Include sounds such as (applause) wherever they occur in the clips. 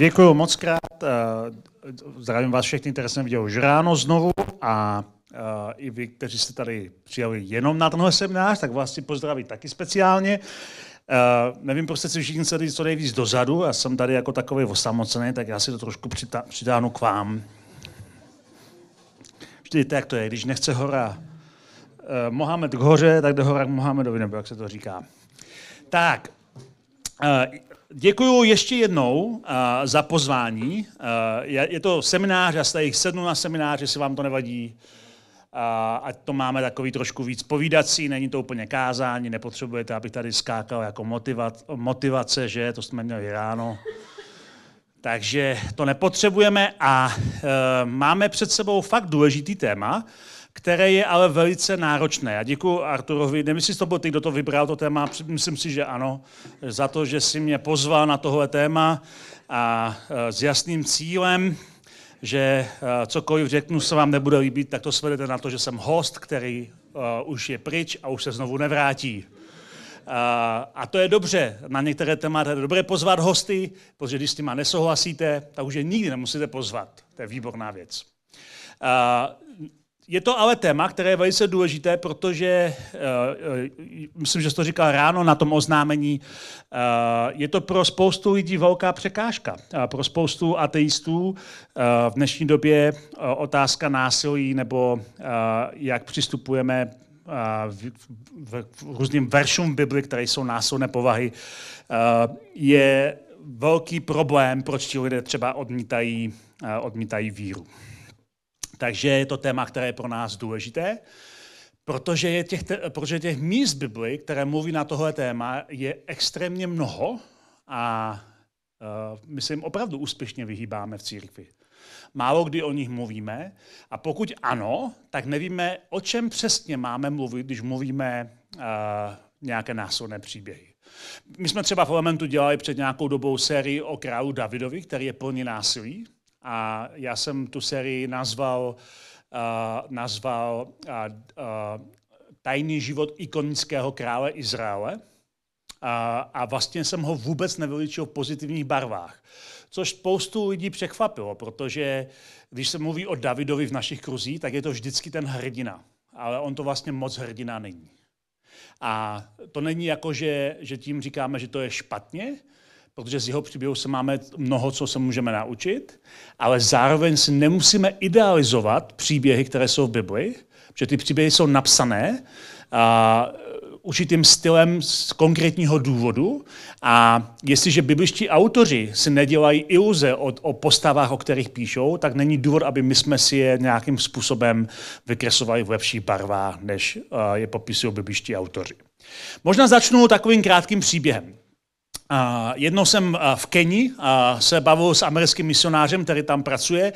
Děkuji moc krát. Eh, zdravím vás všechny, které jsem viděl už ráno znovu a eh, i vy, kteří jste tady přijali jenom na tenhle seminář, tak vás si pozdravit taky speciálně. Uh, nevím, prostě si všichni tady co nejvíc dozadu, já jsem tady jako takový osamocený, tak já si to trošku přidánu k vám. Vždyť jak to je, když nechce hora uh, Mohamed k hoře, tak jde hora k Mohamedovi, nebo jak se to říká. Tak, uh, Děkuji ještě jednou uh, za pozvání. Uh, je, je to seminář, já se jich sednu na seminář, jestli vám to nevadí. Uh, ať to máme takový trošku víc povídací, není to úplně kázání, nepotřebujete, abych tady skákal jako motivat, motivace, že? To jsme měli ráno. Takže to nepotřebujeme a uh, máme před sebou fakt důležitý téma které je ale velice náročné. Já děkuji Arturovi, nevím, jestli to byl ty, kdo to vybral, to téma, myslím si, že ano, za to, že si mě pozval na tohle téma a e, s jasným cílem, že e, cokoliv řeknu se vám nebude líbit, tak to svedete na to, že jsem host, který e, už je pryč a už se znovu nevrátí. A to je dobře, na některé témata je dobré pozvat hosty, protože když s nima nesouhlasíte, tak už je nikdy nemusíte pozvat. To je výborná věc. Je to ale téma, které je velice důležité, protože, eh, eh, myslím, že jsi to říkal ráno na tom oznámení, eh, je to pro spoustu lidí velká překážka. Pro spoustu ateistů v dnešní době otázka násilí nebo jak přistupujeme v, v, v různým veršům Bibli, které jsou násilné povahy, je velký problém, proč ti lidé třeba odmítají, odmítají víru. Takže je to téma, které je pro nás důležité, protože, je těch, protože těch míst Bibli, které mluví na tohle téma, je extrémně mnoho a uh, my se jim opravdu úspěšně vyhýbáme v církvi. Málo kdy o nich mluvíme a pokud ano, tak nevíme, o čem přesně máme mluvit, když mluvíme uh, nějaké násilné příběhy. My jsme třeba v Elementu dělali před nějakou dobou sérii o králu Davidovi, který je plný násilí. A já jsem tu sérii nazval, uh, nazval uh, uh, Tajný život ikonického krále Izraele. A, a vlastně jsem ho vůbec nevyličil v pozitivních barvách. Což spoustu lidí překvapilo, protože když se mluví o Davidovi v našich kruzích, tak je to vždycky ten hrdina. Ale on to vlastně moc hrdina není. A to není jako, že, že tím říkáme, že to je špatně, protože z jeho příběhu se máme mnoho, co se můžeme naučit, ale zároveň si nemusíme idealizovat příběhy, které jsou v Bibli, že ty příběhy jsou napsané a, určitým stylem z konkrétního důvodu a jestliže bibliští autoři si nedělají iluze o, o postavách, o kterých píšou, tak není důvod, aby my jsme si je nějakým způsobem vykresovali v lepší barvách, než uh, je popisují bibliští autoři. Možná začnu takovým krátkým příběhem jednou jsem v Keni a se bavil s americkým misionářem, který tam pracuje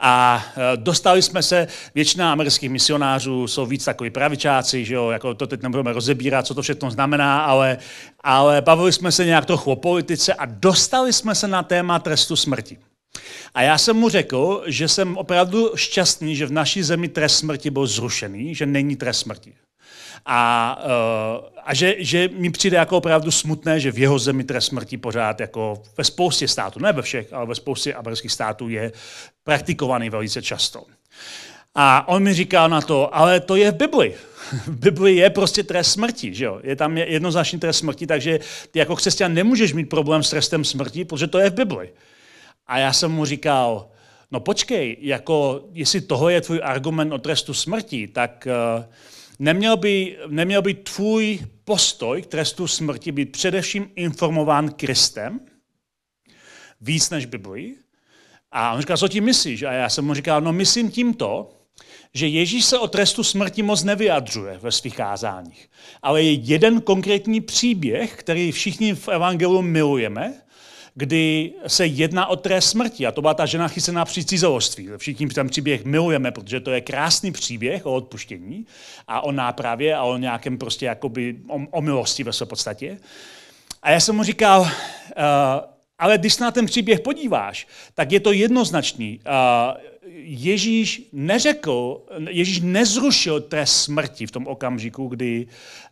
a e, dostali jsme se, většina amerických misionářů jsou víc takový pravičáci, že jo, jako to teď nebudeme rozebírat, co to všechno znamená, ale, ale bavili jsme se nějak trochu o politice a dostali jsme se na téma trestu smrti. A já jsem mu řekl, že jsem opravdu šťastný, že v naší zemi trest smrti byl zrušený, že není trest smrti a, eh, a že, že mi přijde jako opravdu smutné, že v jeho zemi trest smrti pořád jako ve spoustě států, ne ve všech, ale ve spoustě amerických států je praktikovaný velice často. A on mi říkal na to, ale to je v Bibli. (laughs) V Bibli je prostě trest smrti, že jo? Je tam jednoznačný trest smrti, takže ty jako křesťan nemůžeš mít problém s trestem smrti, protože to je v Bibli. A já jsem mu říkal, no počkej, jako jestli toho je tvůj argument o trestu smrti, tak uh, Neměl by, neměl by tvůj postoj k trestu smrti být především informován Kristem, víc než Biblii? A on říkal, co tím myslíš? A já jsem mu říkal, no myslím tím to, že Ježíš se o trestu smrti moc nevyjadřuje ve svých kázáních. Ale je jeden konkrétní příběh, který všichni v Evangeliu milujeme, kdy se jedná o trest smrti. A to byla ta žena chycená při cizoložství. Všichni ten příběh milujeme, protože to je krásný příběh o odpuštění a o nápravě a o nějakém prostě jakoby o, o milosti ve své podstatě. A já jsem mu říkal, uh, ale když se na ten příběh podíváš, tak je to jednoznačný. Uh, Ježíš neřekl, Ježíš nezrušil trest smrti v tom okamžiku, kdy,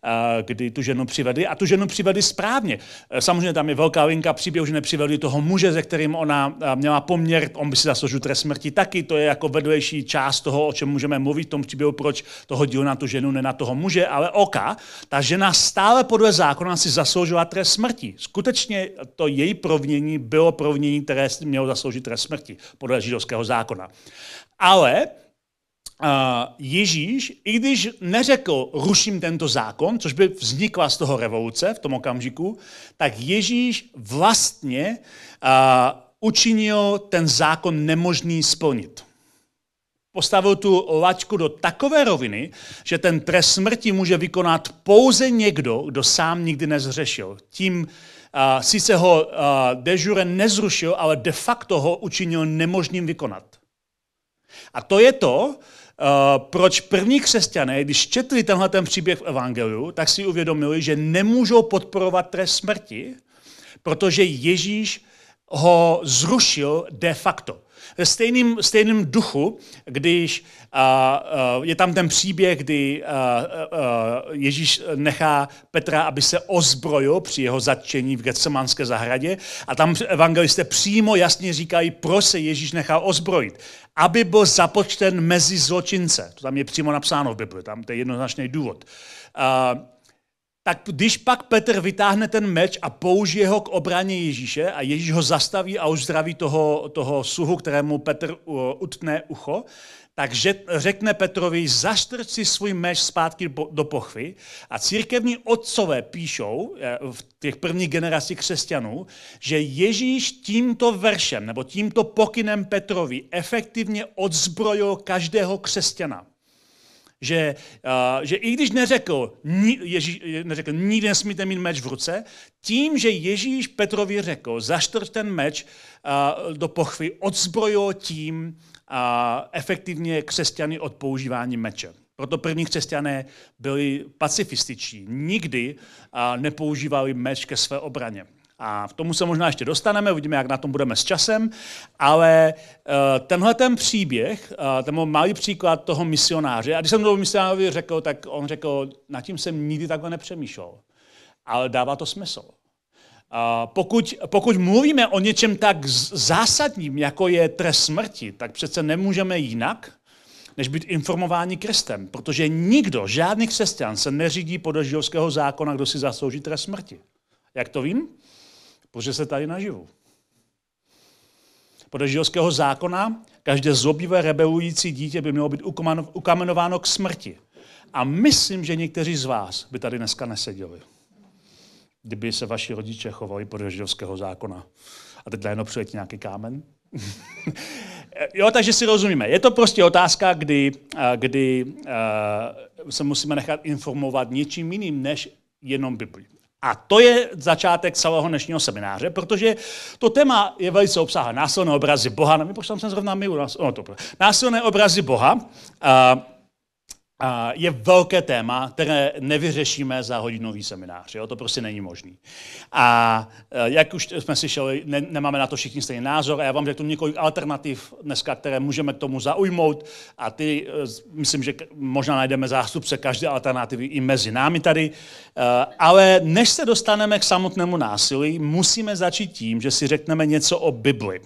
eh, kdy tu ženu přivedli a tu ženu přivedli správně. Eh, samozřejmě tam je velká linka příběhu, že nepřivedli toho muže, se kterým ona eh, měla poměr, on by si zasloužil trest smrti taky, to je jako vedlejší část toho, o čem můžeme mluvit v tom příběhu, proč to hodil na tu ženu, ne na toho muže, ale oka. Ta žena stále podle zákona si zasloužila trest smrti. Skutečně to její provnění bylo provnění, které mělo zasloužit trest smrti podle židovského zákona. Ale uh, Ježíš, i když neřekl, ruším tento zákon, což by vznikla z toho revoluce v tom okamžiku, tak Ježíš vlastně uh, učinil ten zákon nemožný splnit. Postavil tu laťku do takové roviny, že ten trest smrti může vykonat pouze někdo, kdo sám nikdy nezřešil. Tím uh, sice ho uh, de jure nezrušil, ale de facto ho učinil nemožným vykonat. A to je to, eh, proč první křesťané, když četli tenhle ten příběh v Evangeliu, tak si uvědomili, že nemůžou podporovat trest smrti, protože Ježíš ho zrušil de facto. Ve stejným, stejným duchu, když uh, uh, je tam ten příběh, kdy uh, uh, Ježíš nechá Petra, aby se ozbrojil při jeho zatčení v Getsemanské zahradě a tam evangelisté přímo jasně říkají, proč se Ježíš nechá ozbrojit aby byl započten mezi zločince. To tam je přímo napsáno v Bibli, tam to je jednoznačný důvod. Uh, tak když pak Petr vytáhne ten meč a použije ho k obraně Ježíše a Ježíš ho zastaví a uzdraví toho, toho suhu, kterému Petr uh, utne ucho, takže řekne Petrovi, zaštrč si svůj meč zpátky do pochvy a církevní otcové píšou eh, v těch prvních generacích křesťanů, že Ježíš tímto veršem nebo tímto pokynem Petrovi efektivně odzbrojil každého křesťana že, uh, že i když neřekl, ni, Ježíš, neřekl, nikdy nesmíte mít meč v ruce, tím, že Ježíš Petrovi řekl, zaštrč ten meč uh, do pochvy, odzbrojil tím uh, efektivně křesťany od používání meče. Proto první křesťané byli pacifističtí, nikdy uh, nepoužívali meč ke své obraně. A k tomu se možná ještě dostaneme, uvidíme, jak na tom budeme s časem, ale uh, tenhle ten příběh, uh, ten malý příklad toho misionáře, a když jsem to misionáři řekl, tak on řekl, nad tím jsem nikdy takhle nepřemýšlel, ale dává to smysl. Uh, pokud, pokud mluvíme o něčem tak zásadním, jako je trest smrti, tak přece nemůžeme jinak, než být informováni krestem, protože nikdo, žádný křesťan se neřídí podle židovského zákona, kdo si zaslouží trest smrti. Jak to vím? protože se tady naživu. Podle židovského zákona každé zobivé rebelující dítě by mělo být ukamenováno k smrti. A myslím, že někteří z vás by tady dneska neseděli, kdyby se vaši rodiče chovali podle židovského zákona. A teď najednou přijete nějaký kámen. (laughs) jo, takže si rozumíme. Je to prostě otázka, kdy, eh, kdy uh, se musíme nechat informovat něčím jiným než jenom Biblí. A to je začátek celého dnešního semináře, protože to téma je velice obsáhlé. Násilné obrazy Boha, nevím, no, proč tam jsem zrovna my u nás, no, to, násilné obrazy Boha. Uh, je velké téma, které nevyřešíme za hodinový seminář. Jo? To prostě není možné. A eh, jak už jsme slyšeli, ne, nemáme na to všichni stejný názor a já vám řeknu několik alternativ dneska, které můžeme k tomu zaujmout a ty, eh, myslím, že možná najdeme zástupce každé alternativy i mezi námi tady. Eh, ale než se dostaneme k samotnému násilí, musíme začít tím, že si řekneme něco o Bibli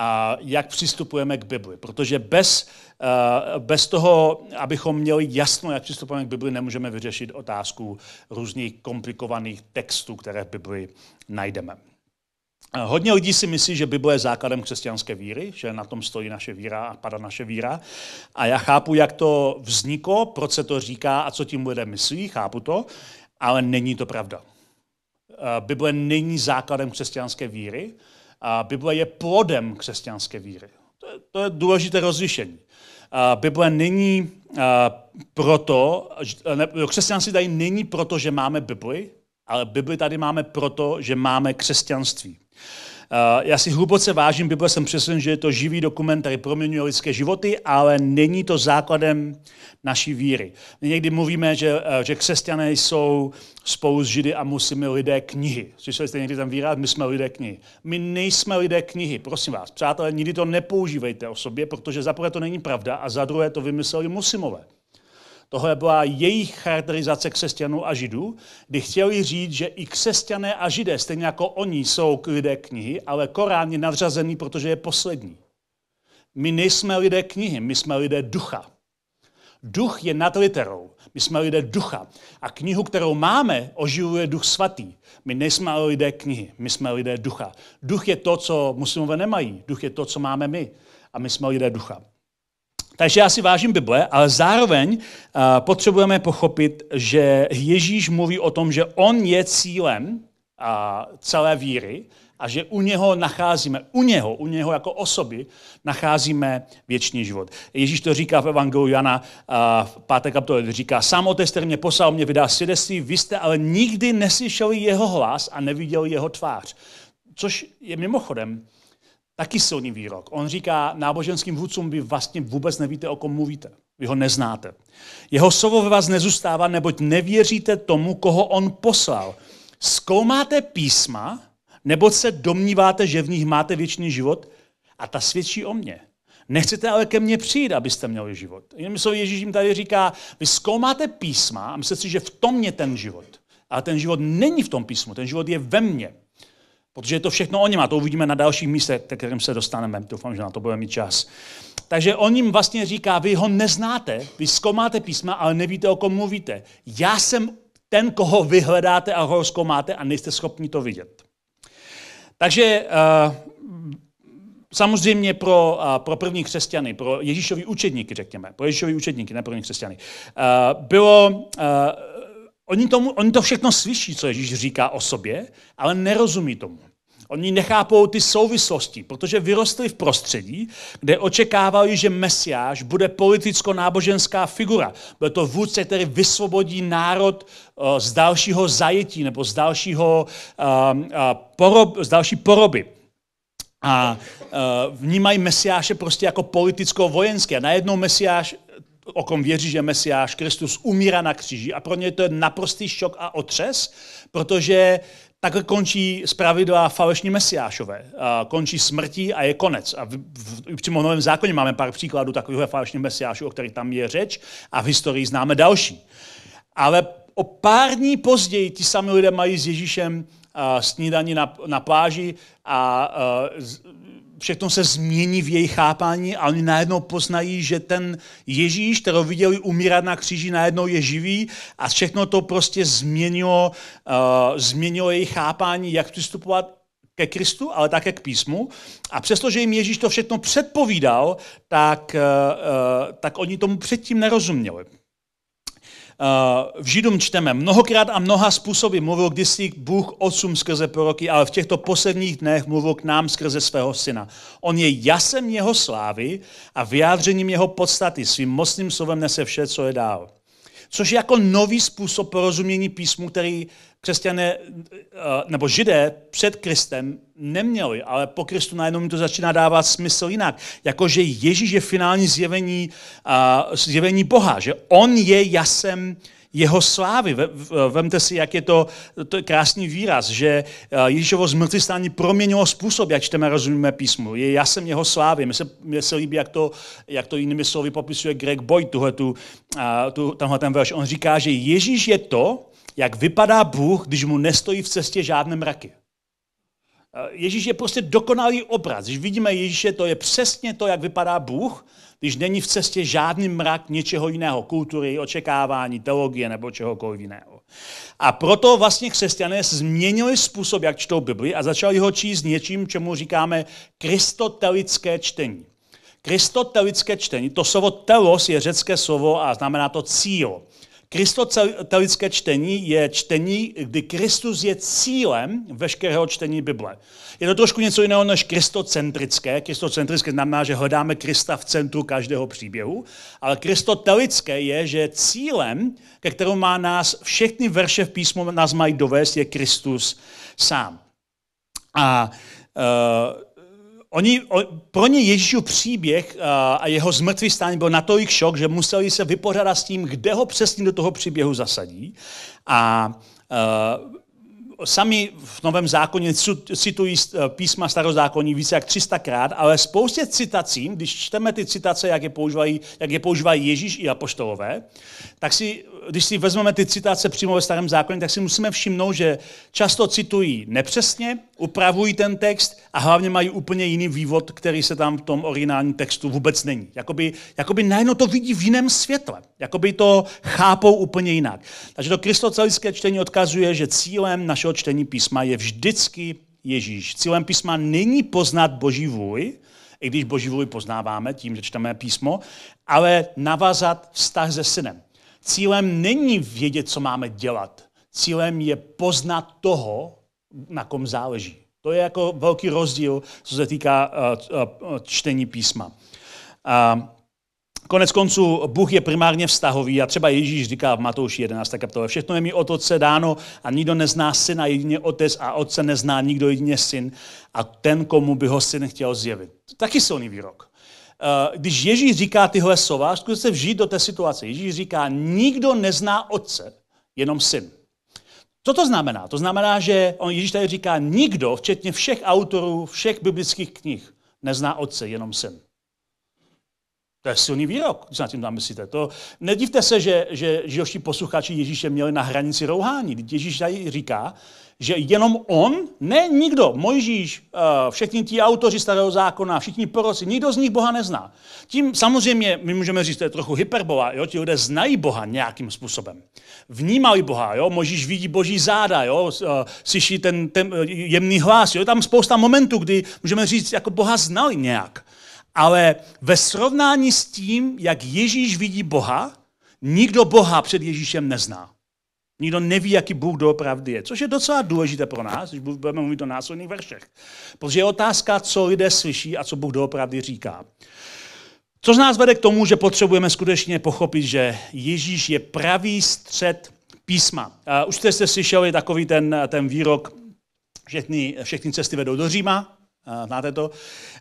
a jak přistupujeme k Bibli. Protože bez, eh, bez toho, abychom měli jasno, jak přistupujeme k Bibli, nemůžeme vyřešit otázku různých komplikovaných textů, které v Bibli najdeme. Eh, hodně lidí si myslí, že Bible je základem křesťanské víry, že na tom stojí naše víra a pada naše víra. A já chápu, jak to vzniklo, proč se to říká a co tím lidé myslí, chápu to, ale není to pravda. Eh, Bible není základem křesťanské víry, a Bible je plodem křesťanské víry. To je, to je důležité rozlišení. A Bible není a, proto, ne, křesťanství tady není proto, že máme Bibli, ale Bibli tady máme proto, že máme křesťanství. Eh, já si hluboce vážím Bible, jsem přesvědčen, že je to živý dokument, který proměňuje lidské životy, ale není to základem naší víry. My někdy mluvíme, že, eh, že křesťané jsou spolu s Židy a musíme lidé knihy. Slyšeli jste někdy tam výraz? My jsme lidé knihy. My nejsme lidé knihy, prosím vás. Přátelé, nikdy to nepoužívejte o sobě, protože za prvé to není pravda a za druhé to vymysleli musimové. Tohle byla jejich charakterizace křesťanů a židů, kdy chtěli říct, že i křesťané a židé, stejně jako oni, jsou lidé knihy, ale Korán je nadřazený, protože je poslední. My nejsme lidé knihy, my jsme lidé ducha. Duch je nad literou. My jsme lidé ducha. A knihu, kterou máme, oživuje duch svatý. My nejsme lidé knihy, my jsme lidé ducha. Duch je to, co muslimové nemají. Duch je to, co máme my. A my jsme lidé ducha. Takže já si vážím Bible, ale zároveň eh, potřebujeme pochopit, že Ježíš mluví o tom, že on je cílem eh, celé víry a že u něho nacházíme, u něho, u něho jako osoby, nacházíme věčný život. Ježíš to říká v Evangeliu Jana eh, v 5. kapitole, říká, který mě poslal, mě vydá svědectví, vy jste ale nikdy neslyšeli jeho hlas a neviděli jeho tvář. Což je mimochodem Taky silný výrok. On říká náboženským vůdcům, vy vlastně vůbec nevíte, o kom mluvíte. Vy ho neznáte. Jeho slovo ve vás nezůstává, neboť nevěříte tomu, koho on poslal. Zkoumáte písma, nebo se domníváte, že v nich máte věčný život a ta svědčí o mně. Nechcete ale ke mně přijít, abyste měli život. Jenom slovy, Ježíš jim tady říká, vy zkoumáte písma a myslíte si, že v tom je ten život. Ale ten život není v tom písmu, ten život je ve mně. Protože je to všechno o něm a to uvidíme na dalších místech, ke kterým se dostaneme. Doufám, že na to budeme mít čas. Takže on jim vlastně říká, vy ho neznáte, vy zkoumáte písma, ale nevíte, o kom mluvíte. Já jsem ten, koho vy hledáte a koho zkoumáte a nejste schopni to vidět. Takže uh, samozřejmě pro, uh, pro první křesťany, pro Ježíšový učedníky, řekněme, pro Ježíšový učedníky, ne pro první křesťany, uh, bylo, uh, oni, tomu, oni to všechno slyší, co Ježíš říká o sobě, ale nerozumí tomu. Oni nechápou ty souvislosti, protože vyrostli v prostředí, kde očekávali, že Mesiáš bude politicko-náboženská figura. Bude to vůdce, který vysvobodí národ eh, z dalšího zajetí nebo z, dalšího, eh, eh, porob, z další poroby. A vnímají Mesiáše prostě jako politicko vojenské A najednou Mesiáš o kom věří, že Mesiáš Kristus umírá na kříži a pro ně to je naprostý šok a otřes, protože Takhle končí zpravidla falešní mesiášové. Končí smrtí a je konec. A v, v, v, v Novém zákoně máme pár příkladů takových falešních mesiášů, o kterých tam je řeč a v historii známe další. Ale o pár dní později ti sami lidé mají s Ježíšem snídaní na, na pláži a a všechno se změní v jejich chápání a oni najednou poznají, že ten Ježíš, kterého viděli umírat na kříži, najednou je živý a všechno to prostě změnilo, uh, změnilo jejich chápání, jak přistupovat ke Kristu, ale také k písmu. A přestože jim Ježíš to všechno předpovídal, tak, uh, tak oni tomu předtím nerozuměli. Eh, v Židům čteme, mnohokrát a mnoha způsoby mluvil kdysi Bůh otcům skrze proroky, ale v těchto posledních dnech mluvil k nám skrze svého syna. On je jasem jeho slávy a vyjádřením jeho podstaty. Svým mocným slovem nese vše, co je dál. Což je jako nový způsob porozumění písmu, který křesťané eh, nebo židé před Kristem neměli, ale po Kristu najednou mi to začíná dávat smysl jinak. Jakože Ježíš je finální zjevení, eh, zjevení Boha, že on je jasem jeho slávy. Eh, vemte si, jak je to, to je krásný výraz, že Ježíšovo zmrtvý stání proměnilo způsob, jak čteme a rozumíme písmu. Je jasem jeho slávy. Mně se, mně se líbí, jak to, jak to jinými slovy popisuje Greg Boyd, tuhle, tu, tu, tenhle ten verš. On říká, že Ježíš je to, jak vypadá Bůh, když mu nestojí v cestě žádné mraky. Eh, Ježíš je prostě dokonalý obraz. Když vidíme Ježíše, to je přesně to, jak vypadá Bůh, když není v cestě žádný mrak něčeho jiného, kultury, očekávání, teologie nebo čehokoliv jiného. A proto vlastně křesťané změnili způsob, jak čtou Bibli a začali ho číst něčím, čemu říkáme kristotelické čtení. Kristotelické čtení, to slovo telos je řecké slovo a znamená to cíl. Kristotelické čtení je čtení, kdy Kristus je cílem veškerého čtení Bible. Je to trošku něco jiného než kristocentrické. Kristocentrické znamená, že hledáme Krista v centru každého příběhu, ale kristotelické je, že cílem, ke kterému má nás všechny verše v písmu nás mají dovést, je Kristus sám. A uh, oni, o, pro ně Ježíšův příběh eh, a jeho zmrtvý stání byl natolik šok, že museli se vypořádat s tím, kde ho přesně do toho příběhu zasadí. A a eh, sami v Novém zákoně citují eh, písma starozákonní více jak 300krát, ale spoustě citací, když čteme ty citace, jak je používají, jak je používají Ježíš i apoštolové, tak si když si vezmeme ty citace přímo ve starém zákoně, tak si musíme všimnout, že často citují nepřesně, upravují ten text a hlavně mají úplně jiný vývod, který se tam v tom originálním textu vůbec není. Jakoby, jakoby najednou to vidí v jiném světle. Jakoby to chápou úplně jinak. Takže to kristocelické čtení odkazuje, že cílem našeho čtení písma je vždycky Ježíš. Cílem písma není poznat Boží vůj, i když Boží vůj poznáváme tím, že čteme písmo, ale navázat vztah se synem. Cílem není vědět, co máme dělat. Cílem je poznat toho, na kom záleží. To je jako velký rozdíl, co se týká eh, eh, eh, čtení písma. A konec konců, Bůh je primárně vztahový a třeba Ježíš říká v Matouši 11. kapitole, všechno je mi od otce dáno a nikdo nezná syna, jedině otec a otce nezná nikdo jedině syn a ten, komu by ho syn chtěl zjevit. Taky silný výrok. Eh, když Ježíš říká tyhle slova, zkuste se vžít do té situace. Ježíš říká, nikdo nezná otce, jenom syn. Co to znamená? To znamená, že on Ježíš tady říká, nikdo, včetně všech autorů, všech biblických knih, nezná otce, jenom syn. To je silný výrok, když se nad tím zamyslíte. To, nedivte se, že, že židovští posluchači Ježíše měli na hranici rouhání. Ježíš tady říká, že jenom on, ne nikdo, Mojžíš, eh, všichni ti autoři starého zákona, všichni proroci, nikdo z nich Boha nezná. Tím samozřejmě, my můžeme říct, to je trochu hyperbola, jo? ti lidé znají Boha nějakým způsobem. Vnímají Boha, jo? Mojžíš vidí boží záda, jo? Eh, slyší ten, ten eh, jemný hlas, jo? je tam spousta momentů, kdy můžeme říct, jako Boha znali nějak. Ale ve srovnání s tím, jak Ježíš vidí Boha, nikdo Boha před Ježíšem nezná. Nikdo neví, jaký Bůh doopravdy je, což je docela důležité pro nás, když budeme mluvit o následných veršech. Protože je otázka, co lidé slyší a co Bůh doopravdy říká. Což nás vede k tomu, že potřebujeme skutečně pochopit, že Ježíš je pravý střed písma. Už jste slyšeli takový ten, ten výrok, všechny, všechny cesty vedou do Říma, Eh, znáte to?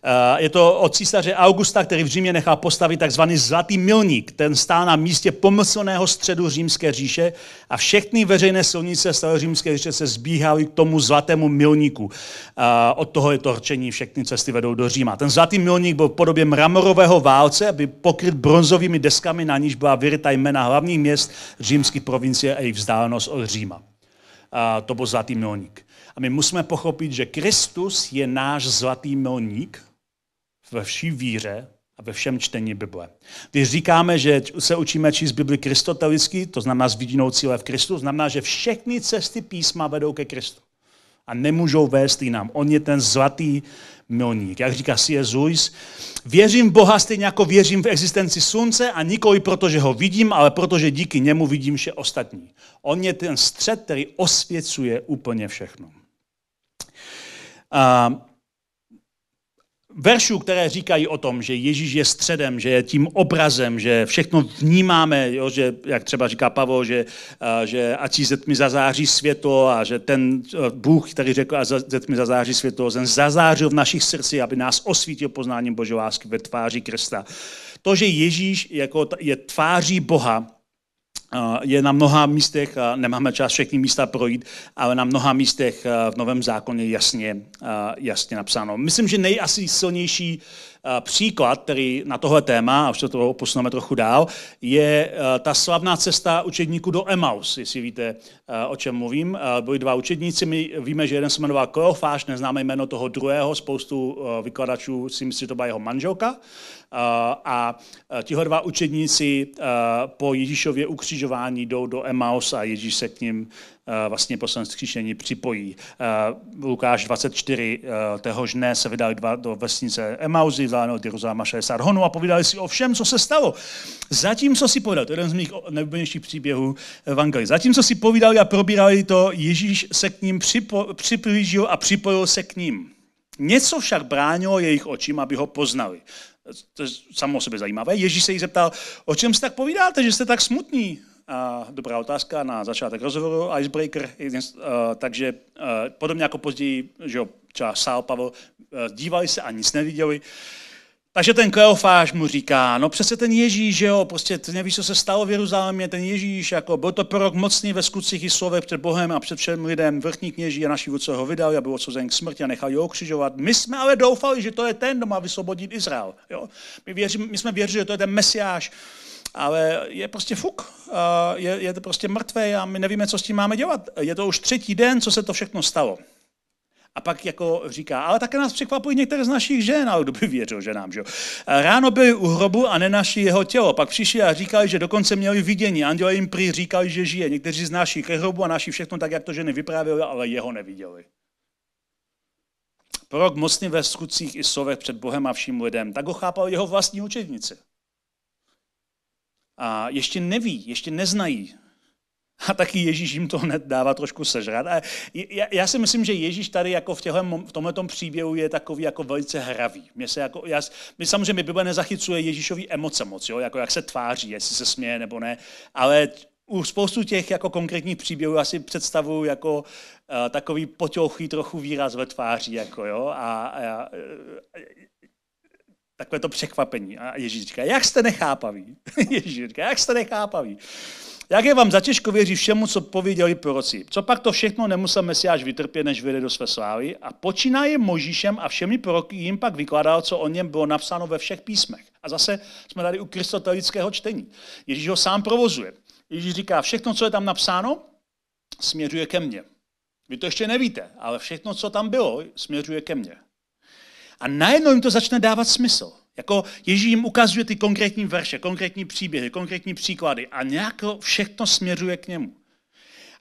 Eh, je to od císaře Augusta, který v Římě nechal postavit tzv. zlatý milník. Ten stál na místě pomyslného středu římské říše a všechny veřejné silnice Římské říše se zbíhaly k tomu zlatému milníku. Eh, od toho je to hrčení, všechny cesty vedou do Říma. Ten zlatý milník byl v podobě mramorového válce, aby pokryt bronzovými deskami, na níž byla vyryta jména hlavních měst římské provincie a jejich vzdálenost od Říma. To byl zlatý milník. A my musíme pochopit, že Kristus je náš zlatý milník ve vší víře a ve všem čtení Bible. Když říkáme, že se učíme číst Bibli kristotelicky, to znamená s vidinou cíle v Kristu, znamená, že všechny cesty písma vedou ke Kristu a nemůžou vést jinam. On je ten zlatý milník. Jak říká si Jezus, věřím v Boha stejně jako věřím v existenci slunce a nikoli proto, že ho vidím, ale protože díky němu vidím vše ostatní. On je ten střed, který osvěcuje úplně všechno veršů, které říkají o tom, že Ježíš je středem, že je tím obrazem, že všechno vnímáme, jo, že, jak třeba říká Pavo, že, a, že ať si zetmi zazáří světlo a že ten Bůh, který řekl, a zetmi zazáří světlo, ten zazářil v našich srdci, aby nás osvítil poznáním Boží lásky ve tváři Krista. To, že Ježíš jako je tváří Boha, je na mnoha místech, nemáme čas všechny místa projít, ale na mnoha místech v Novém zákoně jasně, jasně napsáno. Myslím, že nejasi silnější Eh, příklad, který na tohle téma, a už se to posuneme trochu dál, je eh, ta slavná cesta učedníků do Emaus, jestli víte, eh, o čem mluvím. Byli dva učedníci, my víme, že jeden se jmenoval Kleofáš, neznáme jméno toho druhého, spoustu vykladačů si myslí, že to byla jeho manželka. A tihle dva učedníci po Ježíšově ukřižování jdou do Emaus a Ježíš se k ním Eh, vlastně poslanec kříšení připojí. Eh, Lukáš 24 eh, téhož dne se vydali dva do vesnice Emauzy, vzáleno od Jeruzaléma 60 honů a povídali si o všem, co se stalo. Zatímco si povídal, to je jeden z mých nejoblíbenějších příběhů Evangelii, zatímco si povídali a probírali to, Ježíš se k ním připo, připlížil a připojil se k ním. Něco však bránilo jejich očím, aby ho poznali. To je samo o sobě zajímavé. Ježíš se jich zeptal, o čem se tak povídáte, že jste tak smutní? A dobrá otázka na začátek rozhovoru, icebreaker. Eh, takže eh, podobně jako později, že jo, třeba sál Pavel, eh, dívali se a nic neviděli. Takže ten Kleofáš mu říká, no přece ten Ježíš, že jo, prostě ty nevíš, co se stalo v Jeruzalémě, ten Ježíš, jako byl to prorok mocný ve skutcích i slovech před Bohem a před všem lidem, vrchní kněží a naši vůdce ho vydali a byl odsouzen k smrti a nechali ho okřižovat. My jsme ale doufali, že to je ten, kdo má vysvobodit Izrael. Jo? My, věří, my jsme věřili, že to je ten Mesiáš, ale je prostě fuk, je, je to prostě mrtvé a my nevíme, co s tím máme dělat. Je to už třetí den, co se to všechno stalo. A pak jako říká, ale také nás překvapují některé z našich žen, ale kdo by věřil ženám, že jo. Ráno byli u hrobu a nenašli jeho tělo, pak přišli a říkali, že dokonce měli vidění, anděle jim prý říkali, že žije, někteří z našich ke hrobu a naši všechno tak, jak to ženy vyprávěli, ale jeho neviděli. Prorok mocný ve skutcích i sovech před Bohem a vším lidem, tak ho chápal jeho vlastní učednice a ještě neví, ještě neznají. A taky Ježíš jim to hned dává trošku sežrat. A já, já si myslím, že Ježíš tady jako v, těchto, v tomto příběhu je takový jako velice hravý. Mě se jako, já, my samozřejmě Bible nezachycuje Ježíšový emoce moc, jo? Jako jak se tváří, jestli se směje nebo ne, ale u spoustu těch jako konkrétních příběhů asi představuju jako uh, takový potěuchý trochu výraz ve tváři. Jako, jo? A, a, a takové to překvapení. A Ježíš říká, jak jste nechápaví. (laughs) Ježíš říká, jak jste nechápaví. Jak je vám zatěžko věřit všemu, co pověděli proroci? Co pak to všechno nemusel Mesiáš vytrpět, než vyjde do své slávy? A počínaje Možíšem a všemi proroky jim pak vykládal, co o něm bylo napsáno ve všech písmech. A zase jsme tady u kristotelického čtení. Ježíš ho sám provozuje. Ježíš říká, všechno, co je tam napsáno, směřuje ke mně. Vy to ještě nevíte, ale všechno, co tam bylo, směřuje ke mně. A najednou jim to začne dávat smysl. Jako Ježíš jim ukazuje ty konkrétní verše, konkrétní příběhy, konkrétní příklady a nějak všechno směřuje k němu.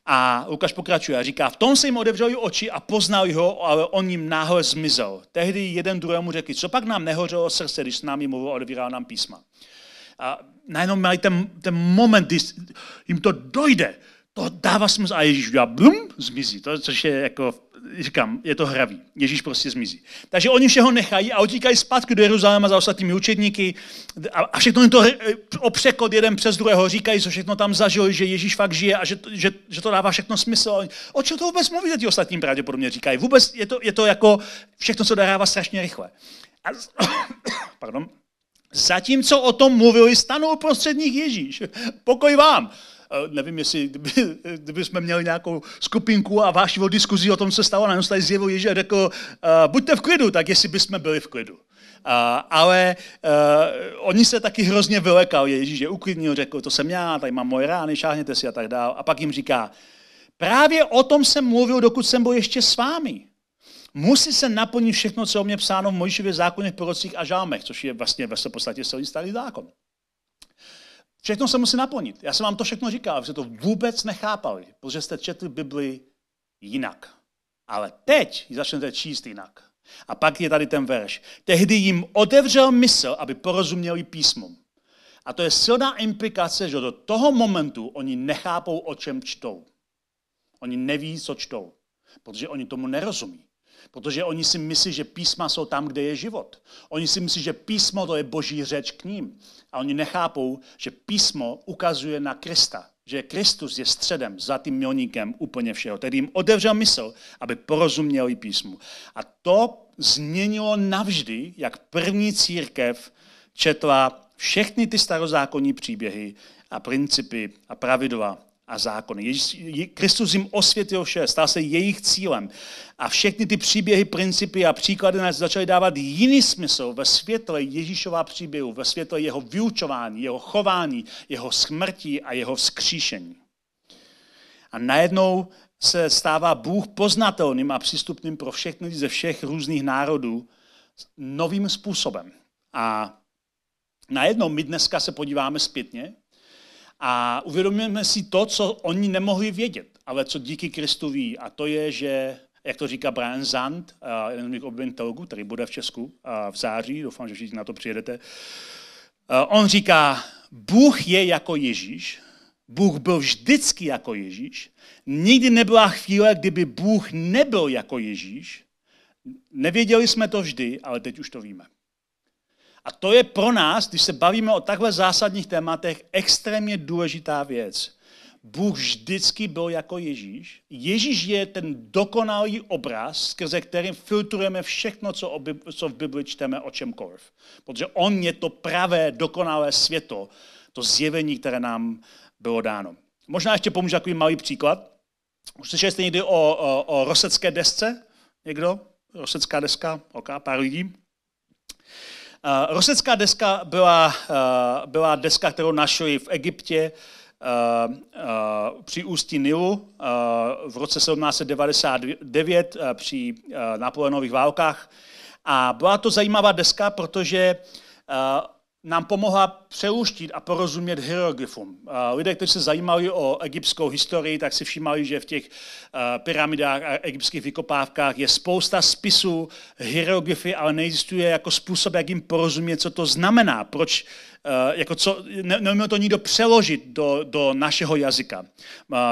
A Lukáš pokračuje a říká, v tom se jim odevřeli oči a poznal ho, ale on jim náhle zmizel. Tehdy jeden druhému řekl: co pak nám nehořelo srdce, když s námi mluvil a odevíral nám písma. A najednou mají ten, ten moment, kdy jim to dojde, to dává smysl a Ježíš udělá blum, zmizí. To, což je jako říkám, je to hravý. Ježíš prostě zmizí. Takže oni všeho nechají a utíkají zpátky do Jeruzaléma za ostatními učedníky a, a všechno jim to eh, o překod jeden přes druhého říkají, co všechno tam zažili, že Ježíš fakt žije a že, že, že to dává všechno smysl. O čem to vůbec mluvíte, ti ostatní pravděpodobně říkají. Vůbec je to, je to jako všechno, co dává strašně rychle. A, (coughs) pardon. Zatímco o tom mluvili, stanou prostředních Ježíš. Pokoj vám. Eh, nevím, jestli kdyby, (laughs) kdyby jsme měli nějakou skupinku a vášnivou diskuzi o tom, co stalo, najednou tady zjevil Ježíš a řekl, eh, buďte v klidu, tak jestli bychom byli v klidu. Uh, ale uh, oni se taky hrozně vylekali. Ježíš je uklidnil, řekl, to jsem já, tady mám moje rány, šáhněte si a tak dál. A pak jim říká, právě o tom jsem mluvil, dokud jsem byl ještě s vámi. Musí se naplnit všechno, co o mě psáno v Mojživě zákonech, prorocích a žámech, což je vlastně ve podstatě celý starý zákon. Všechno se musí naplnit. Já jsem vám to všechno říkal, abyste to vůbec nechápali, protože jste četli Bibli jinak. Ale teď ji začnete číst jinak. A pak je tady ten verš. Tehdy jim otevřel mysl, aby porozuměli písmu. A to je silná implikace, že do toho momentu oni nechápou, o čem čtou. Oni neví, co čtou, protože oni tomu nerozumí. Protože oni si myslí, že písma jsou tam, kde je život. Oni si myslí, že písmo to je boží řeč k ním. A oni nechápou, že písmo ukazuje na Krista. Že Kristus je středem, za tím milníkem úplně všeho. Tedy jim otevřel mysl, aby porozuměli písmu. A to změnilo navždy, jak první církev četla všechny ty starozákonní příběhy a principy a pravidla a zákony. Ježíš, Kristus jim osvětlil vše, stal se jejich cílem. A všechny ty příběhy, principy a příklady nás začaly dávat jiný smysl ve světle Ježíšova příběhu, ve světle jeho vyučování, jeho chování, jeho smrti a jeho vzkříšení. A najednou se stává Bůh poznatelným a přístupným pro všechny ze všech různých národů novým způsobem. A najednou my dneska se podíváme zpětně a uvědomujeme si to, co oni nemohli vědět, ale co díky Kristu ví. A to je, že jak to říká Brian Zand, jeden z mých obvinitelů, teologů, který bude v Česku v září, doufám, že všichni na to přijedete. On říká, Bůh je jako Ježíš, Bůh byl vždycky jako Ježíš, nikdy nebyla chvíle, kdyby Bůh nebyl jako Ježíš. Nevěděli jsme to vždy, ale teď už to víme. A to je pro nás, když se bavíme o takhle zásadních tématech, extrémně důležitá věc. Bůh vždycky byl jako Ježíš. Ježíš je ten dokonalý obraz, skrze kterým filtrujeme všechno, co, o, co v Bibli čteme o čemkoliv. Protože on je to pravé, dokonalé světo, to zjevení, které nám bylo dáno. Možná ještě pomůžu takový malý příklad. Už slyšeli jste někdy o, o, o rosecké desce? Někdo? Rosecká deska? Ok, pár lidí. Eh, rosecká deska byla, eh, byla deska, kterou našli v Egyptě eh, při ústí Nilu v roce 1799 při Napoleonových válkách. A byla to zajímavá deska, protože nám pomohla přeuštit a porozumět hieroglyfům. Eh, lidé, kteří se zajímali o egyptskou historii, tak si všímali, že v těch eh, pyramidách a egyptských vykopávkách je spousta spisů, hieroglyfy, ale neexistuje jako způsob, jak jim porozumět, co to znamená, proč, eh, jako co, ne, neuměl to nikdo přeložit do, do našeho jazyka.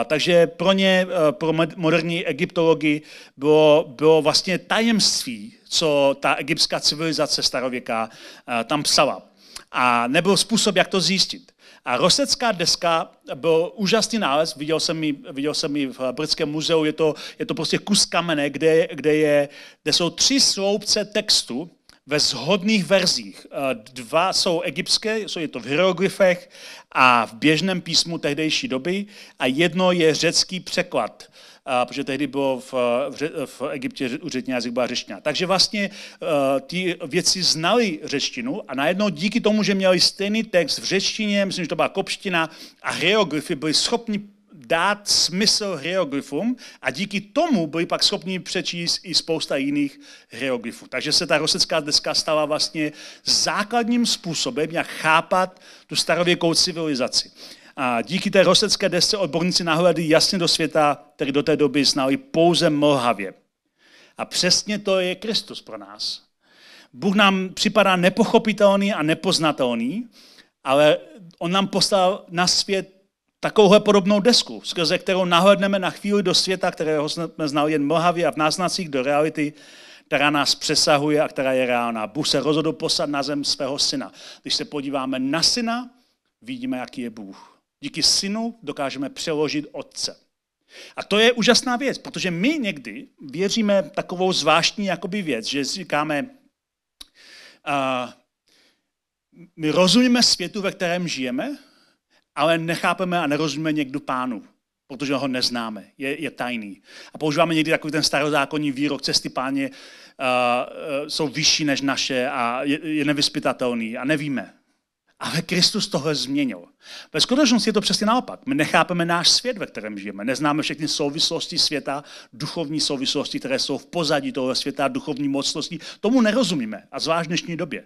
Takže pro ně, pro moderní egyptology bylo, bylo vlastně tajemství, co ta egyptská civilizace starověká tam psala a nebyl způsob, jak to zjistit. A rosecká deska byl úžasný nález, viděl jsem ji, viděl jsem ji v Britském muzeu, je to, je to prostě kus kamene, kde, kde, je, kde jsou tři sloupce textu ve zhodných verzích. E, dva jsou egyptské, jsou je to v hieroglyfech a v běžném písmu tehdejší doby a jedno je řecký překlad a protože tehdy bylo v, v, v Egyptě úřední jazyk byla řeština. Takže vlastně uh, ty věci znali řečtinu a najednou díky tomu, že měli stejný text v řečtině, myslím, že to byla kopština a hieroglyfy, byli schopni dát smysl hieroglyfům a díky tomu byli pak schopni přečíst i spousta jiných hieroglyfů. Takže se ta rosecká deska stala vlastně základním způsobem, jak chápat tu starověkou civilizaci. A díky té rosecké desce odborníci nahledli jasně do světa, který do té doby znali pouze mlhavě. A přesně to je Kristus pro nás. Bůh nám připadá nepochopitelný a nepoznatelný, ale on nám poslal na svět takovouhle podobnou desku, skrze kterou nahledneme na chvíli do světa, kterého jsme znali jen mlhavě a v náznacích do reality, která nás přesahuje a která je reálná. Bůh se rozhodl poslat na zem svého syna. Když se podíváme na syna, vidíme, jaký je Bůh. Díky synu dokážeme přeložit otce. A to je úžasná věc, protože my někdy věříme takovou zvláštní jakoby věc, že říkáme, uh, my rozumíme světu, ve kterém žijeme, ale nechápeme a nerozumíme někdo pánu, protože ho neznáme, je, je tajný. A používáme někdy takový ten starozákonní výrok, cesty páně uh, uh, jsou vyšší než naše a je, je nevyspytatelný a nevíme. Ale Kristus tohle změnil. Ve skutečnosti je to přesně naopak. My nechápeme náš svět, ve kterém žijeme. Neznáme všechny souvislosti světa, duchovní souvislosti, které jsou v pozadí toho světa, duchovní mocnosti. Tomu nerozumíme, a zvlášť v dnešní době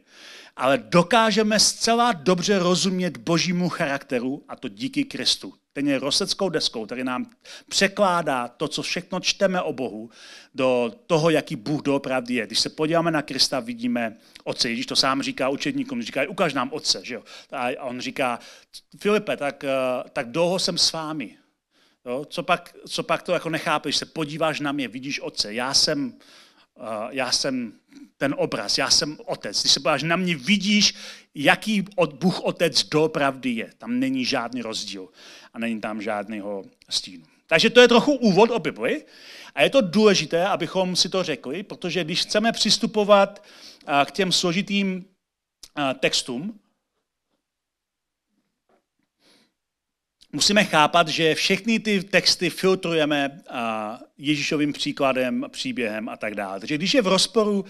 ale dokážeme zcela dobře rozumět božímu charakteru a to díky Kristu. Ten je roseckou deskou, který nám překládá to, co všechno čteme o Bohu, do toho, jaký Bůh doopravdy je. Když se podíváme na Krista, vidíme Otce. Ježíš to sám říká učedníkům, říká, ukaž nám Otce. Že jo? A on říká, Filipe, tak, eh, tak dlouho jsem s vámi. Jo? Co, pak, co pak to jako nechápeš, se podíváš na mě, vidíš Otce. Já jsem, eh, já jsem ten obraz. Já jsem otec. Když se podíváš na mě, vidíš, jaký Bůh otec doopravdy je. Tam není žádný rozdíl a není tam žádného stínu. Takže to je trochu úvod o Bibli a je to důležité, abychom si to řekli, protože když chceme přistupovat k těm složitým textům, musíme chápat, že všechny ty texty filtrujeme Ježíšovým příkladem, příběhem a tak dále. Takže když je v rozporu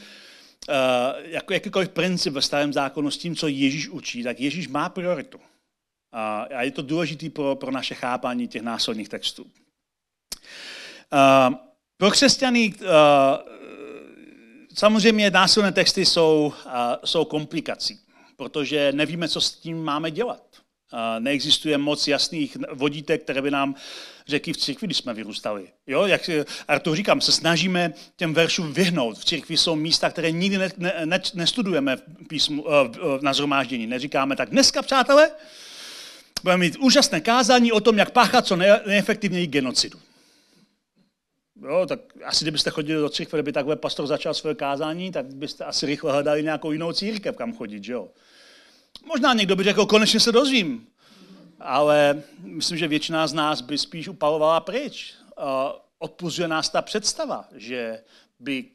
Eh, jako jakýkoliv princip ve starém zákonu s tím, co Ježíš učí, tak Ježíš má prioritu. A je to důležité pro, pro naše chápání těch následných textů. Eh, pro křesťaní eh, samozřejmě násilné texty jsou, jsou komplikací, protože nevíme, co s tím máme dělat. Neexistuje moc jasných vodítek, které by nám řekli v církvi, když jsme vyrůstali. Jo? Jak, a to říkám, se snažíme těm veršům vyhnout. V církvi jsou místa, které nikdy ne, ne, ne, nestudujeme v písmu, eh, eh, na zhromáždění. Neříkáme tak, dneska, přátelé, budeme mít úžasné kázání o tom, jak páchat co neefektivněji genocidu. Jo, tak asi kdybyste chodili do církve, kdyby takhle pastor začal svoje kázání, tak byste asi rychle hledali nějakou jinou církev, kam chodit, že jo? Možná někdo by řekl, konečně se dozvím. Ale myslím, že většina z nás by spíš upalovala pryč. Odpuzuje nás ta představa, že by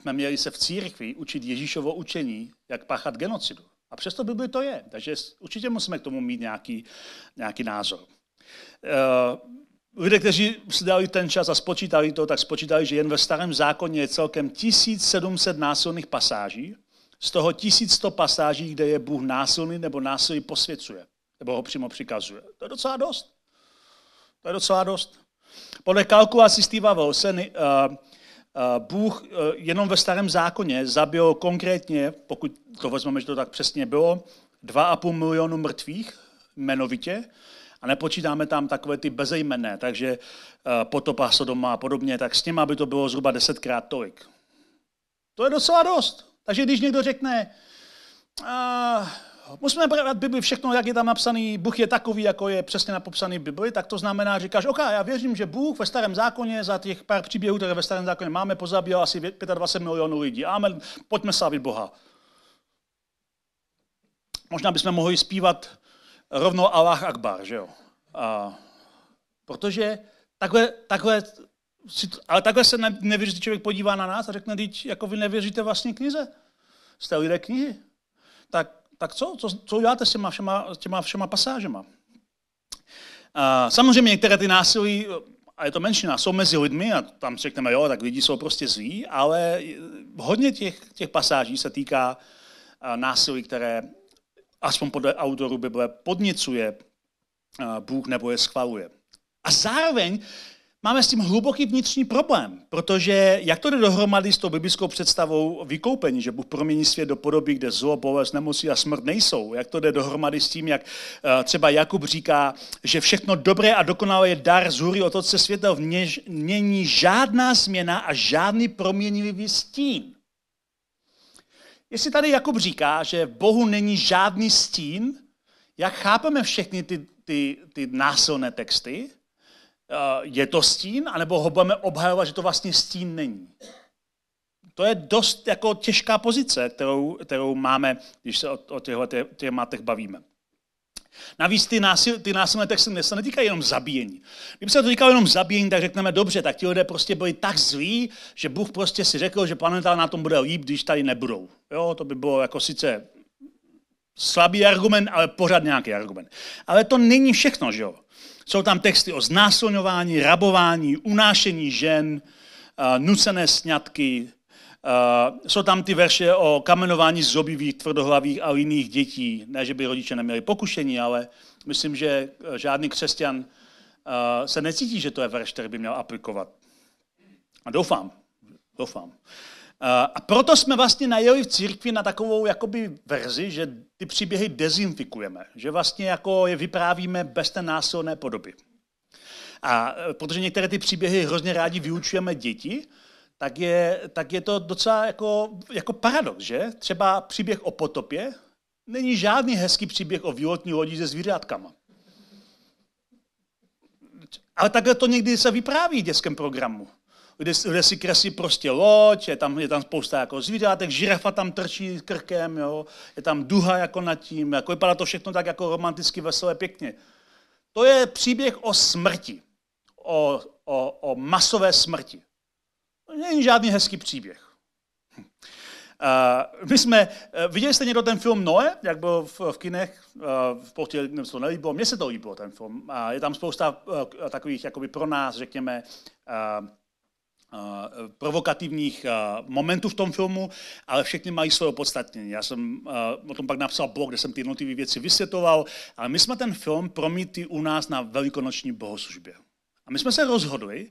jsme měli se v církvi učit Ježíšovo učení, jak páchat genocidu. A přesto by to je. Takže určitě musíme k tomu mít nějaký, nějaký názor. E, lidé, kteří si dali ten čas a spočítali to, tak spočítali, že jen ve starém zákoně je celkem 1700 násilných pasáží, z toho 1100 pasáží, kde je Bůh násilný nebo násilí posvěcuje, nebo ho přímo přikazuje. To je docela dost. To je docela dost. Podle kalkulací Steva Velse eh, eh, Bůh eh, jenom ve starém zákoně zabil konkrétně, pokud to vezmeme, že to tak přesně bylo, 2,5 milionu mrtvých jmenovitě a nepočítáme tam takové ty bezejmenné, takže potopa Sodoma a podobně, tak s těma by to bylo zhruba desetkrát tolik. To je docela dost. Takže když někdo řekne, uh, musíme brát Bibli všechno, jak je tam napsaný, Bůh je takový, jako je přesně napopsaný v Bibli, tak to znamená, že říkáš, OK, já věřím, že Bůh ve starém zákoně za těch pár příběhů, které ve starém zákoně máme, pozabíjel asi 25 milionů lidí. Amen, pojďme slavit Boha. Možná bychom mohli zpívat rovnou Allah Akbar, že jo? A, protože takhle, takhle ale takhle se nevěřící člověk podívá na nás a řekne, teď jako vy nevěříte vlastní knize. Jste lidé knihy. Tak, tak co? co? Co uděláte s těma všema, těma všema pasážema? A samozřejmě některé ty násilí, a je to menšina, jsou mezi lidmi a tam si řekneme, jo, tak lidi jsou prostě zlí, ale hodně těch, těch pasáží se týká násilí, které aspoň podle autorů Bible podněcuje Bůh nebo je schvaluje. A zároveň máme s tím hluboký vnitřní problém, protože jak to jde dohromady s tou biblickou představou vykoupení, že Bůh promění svět do podoby, kde zlo, bolest, nemocí a smrt nejsou. Jak to jde dohromady s tím, jak eh, třeba Jakub říká, že všechno dobré a dokonalé je dar z hůry od Otce světa, v něž není žádná změna a žádný proměnlivý stín. Jestli tady Jakub říká, že v Bohu není žádný stín, jak chápeme všechny ty, ty, ty násilné texty, Eh, je to stín, anebo ho budeme obhajovat, že to vlastně stín není. To je dost jako těžká pozice, kterou, kterou máme, když se o, o těchto tématech bavíme. Navíc ty, násil, ty násilné texty se netýkají jenom zabíjení. Kdyby se to týkalo jenom zabíjení, tak řekneme, dobře, tak ti lidé prostě byli tak zlí, že Bůh prostě si řekl, že planeta na tom bude líp, když tady nebudou. Jo, to by bylo jako sice slabý argument, ale pořád nějaký argument. Ale to není všechno, že jo. Jsou tam texty o znásilňování, rabování, unášení žen, eh, nucené sňatky. Eh, jsou tam ty verše o kamenování zobivých, tvrdohlavých a jiných dětí. Ne, že by rodiče neměli pokušení, ale myslím, že eh, žádný křesťan se necítí, že to je verš, který by měl aplikovat. A doufám, doufám. A proto jsme vlastně najeli v církvi na takovou jakoby verzi, že ty příběhy dezinfikujeme, že vlastně jako je vyprávíme bez té násilné podoby. A e, protože některé ty příběhy hrozně rádi vyučujeme děti, tak je, tak je to docela jako, jako paradox, že? Třeba příběh o potopě není žádný hezký příběh o výlotní lodi se zvířátkama. Ale takhle to někdy se vypráví v dětském programu kde, kde si kresí prostě loď, je tam, je tam spousta jako zvířátek, žirafa tam trčí krkem, jo, je tam duha jako nad tím, jako vypadá to všechno tak jako romanticky, veselé, pěkně. To je příběh o smrti, o, o, o masové smrti. To není žádný hezký příběh. Uh, my jsme, uh, viděli jste někdo ten film Noe, jak byl v, v kinech, uh, v Portě se to nelíbilo, mně se to líbilo ten film. Uh, je tam spousta uh, takových jakoby pro nás, řekněme, uh, provokativních momentů v tom filmu, ale všechny mají své opodstatnění. Já jsem o tom pak napsal blog, kde jsem ty jednotlivé věci vysvětoval, ale my jsme ten film promítli u nás na velikonoční bohoslužbě. A my jsme se rozhodli,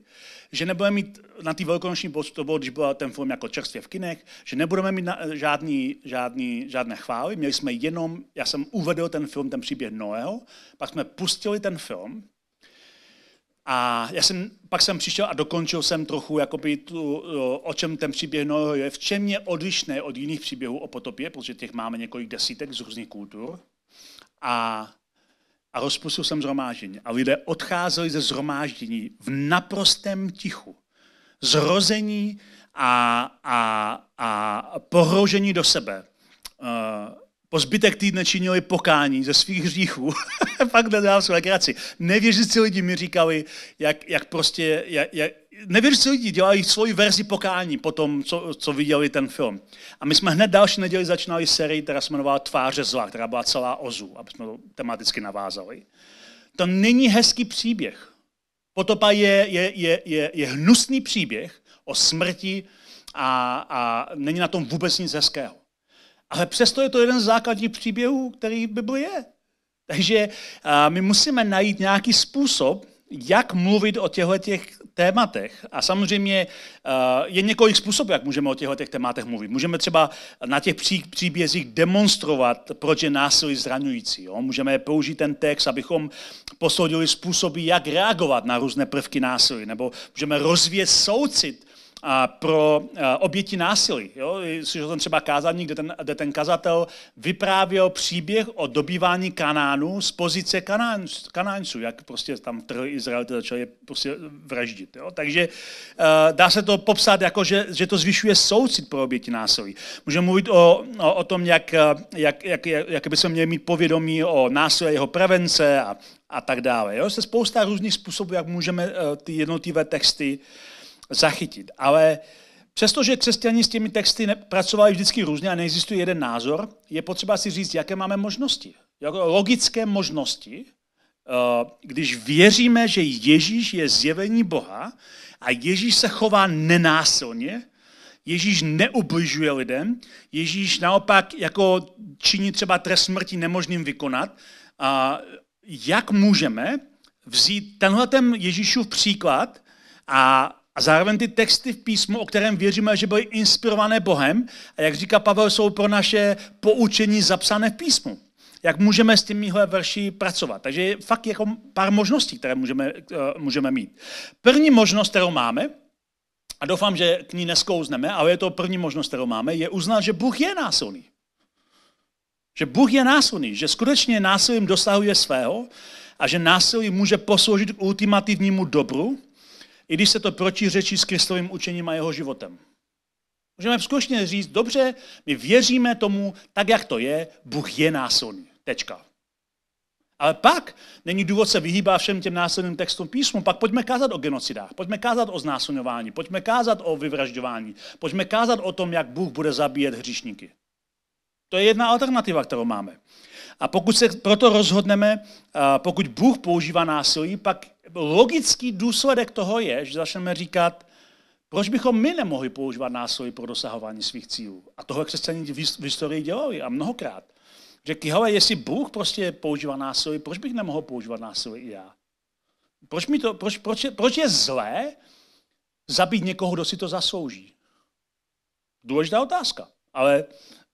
že nebudeme mít na té velikonoční to bylo, když byl ten film jako čerstvě v kinech, že nebudeme mít na, žádný, žádný, žádné chvály, měli jsme jenom, já jsem uvedl ten film, ten příběh Noého, pak jsme pustili ten film a já jsem, pak jsem přišel a dokončil jsem trochu, jakoby tu, o čem ten příběh Noého je, v čem je odlišné od jiných příběhů o potopě, protože těch máme několik desítek z různých kultur. A, a rozpustil jsem zhromáždění. A lidé odcházeli ze zhromáždění v naprostém tichu. Zrození a, a, a pohrožení do sebe. Uh, po zbytek týdne činili pokání ze svých hříchů. (laughs) Fakt nedávám si legraci. Nevěřící lidi mi říkali, jak, jak prostě, jak, jak, nevěřící lidi dělají svoji verzi pokání po tom, co, co viděli ten film. A my jsme hned další neděli začínali sérii, která se jmenovala Tváře zla, která byla celá ozu, aby jsme to tematicky navázali. To není hezký příběh. Potopa je, je, je, je, je hnusný příběh o smrti a, a není na tom vůbec nic hezkého. Ale přesto je to jeden z základních příběhů, který v Bibli je. Takže my musíme najít nějaký způsob, jak mluvit o těchto těch tématech. A samozřejmě je několik způsobů, jak můžeme o těchto těch tématech mluvit. Můžeme třeba na těch příbězích demonstrovat, proč je násilí zraňující. Jo? Můžeme použít ten text, abychom posoudili způsoby, jak reagovat na různé prvky násilí. Nebo můžeme rozvíjet soucit pro e, oběti násilí. Jo? Slyšel jsem třeba kázání, kde ten, kde ten kazatel vyprávěl příběh o dobývání Kanánu z pozice Kanánců, jak prostě tam trhli Izrael, začali je prostě vraždit. Jo? Takže e, dá se to popsat jako, že, že to zvyšuje soucit pro oběti násilí. Můžeme mluvit o, o, o tom, jak, e, jak, jak, jak by se měli mít povědomí o násilí, jeho prevence a, a tak dále. Jo? Se spousta různých způsobů, jak můžeme ty jednotlivé texty uh, zachytit. Ale přestože křesťani s těmi texty pracovali vždycky různě a neexistuje jeden názor, je potřeba si říct, jaké máme možnosti. Jako logické možnosti, eh, když věříme, že Ježíš je zjevení Boha a Ježíš se chová nenásilně, Ježíš neubližuje lidem, Ježíš naopak jako činí třeba trest smrti nemožným vykonat. A jak můžeme vzít tenhle Ježíšův příklad a a zároveň ty texty v písmu, o kterém věříme, že byly inspirované Bohem, a jak říká Pavel, jsou pro naše poučení zapsané v písmu. Jak můžeme s těmihle verší pracovat? Takže je fakt jako pár možností, které můžeme, eh, můžeme mít. První možnost, kterou máme, a doufám, že k ní neskouzneme, ale je to první možnost, kterou máme, je uznat, že Bůh je násilný. Že Bůh je násilný, že skutečně násilím dosahuje svého a že násilí může posloužit k ultimativnímu dobru i když se to protiřečí s Kristovým učením a jeho životem. Můžeme zkušeně říct, dobře, my věříme tomu, tak jak to je, Bůh je násilný. Tečka. Ale pak není důvod se vyhýbá všem těm násilným textům písmu. Pak pojďme kázat o genocidách, pojďme kázat o znásilňování, pojďme kázat o vyvražďování, pojďme kázat o tom, jak Bůh bude zabíjet hříšníky. To je jedna alternativa, kterou máme. A pokud se proto rozhodneme, pokud Bůh používá násilí, pak logický důsledek toho je, že začneme říkat, proč bychom my nemohli používat násilí pro dosahování svých cílů? A toho křesťaní v historii dělali a mnohokrát. Že hele, jestli Bůh prostě používá násilí, proč bych nemohl používat násilí i já? Proč, mi to, proč, proč, proč je zlé zabít někoho, kdo si to zaslouží? Důležitá otázka, ale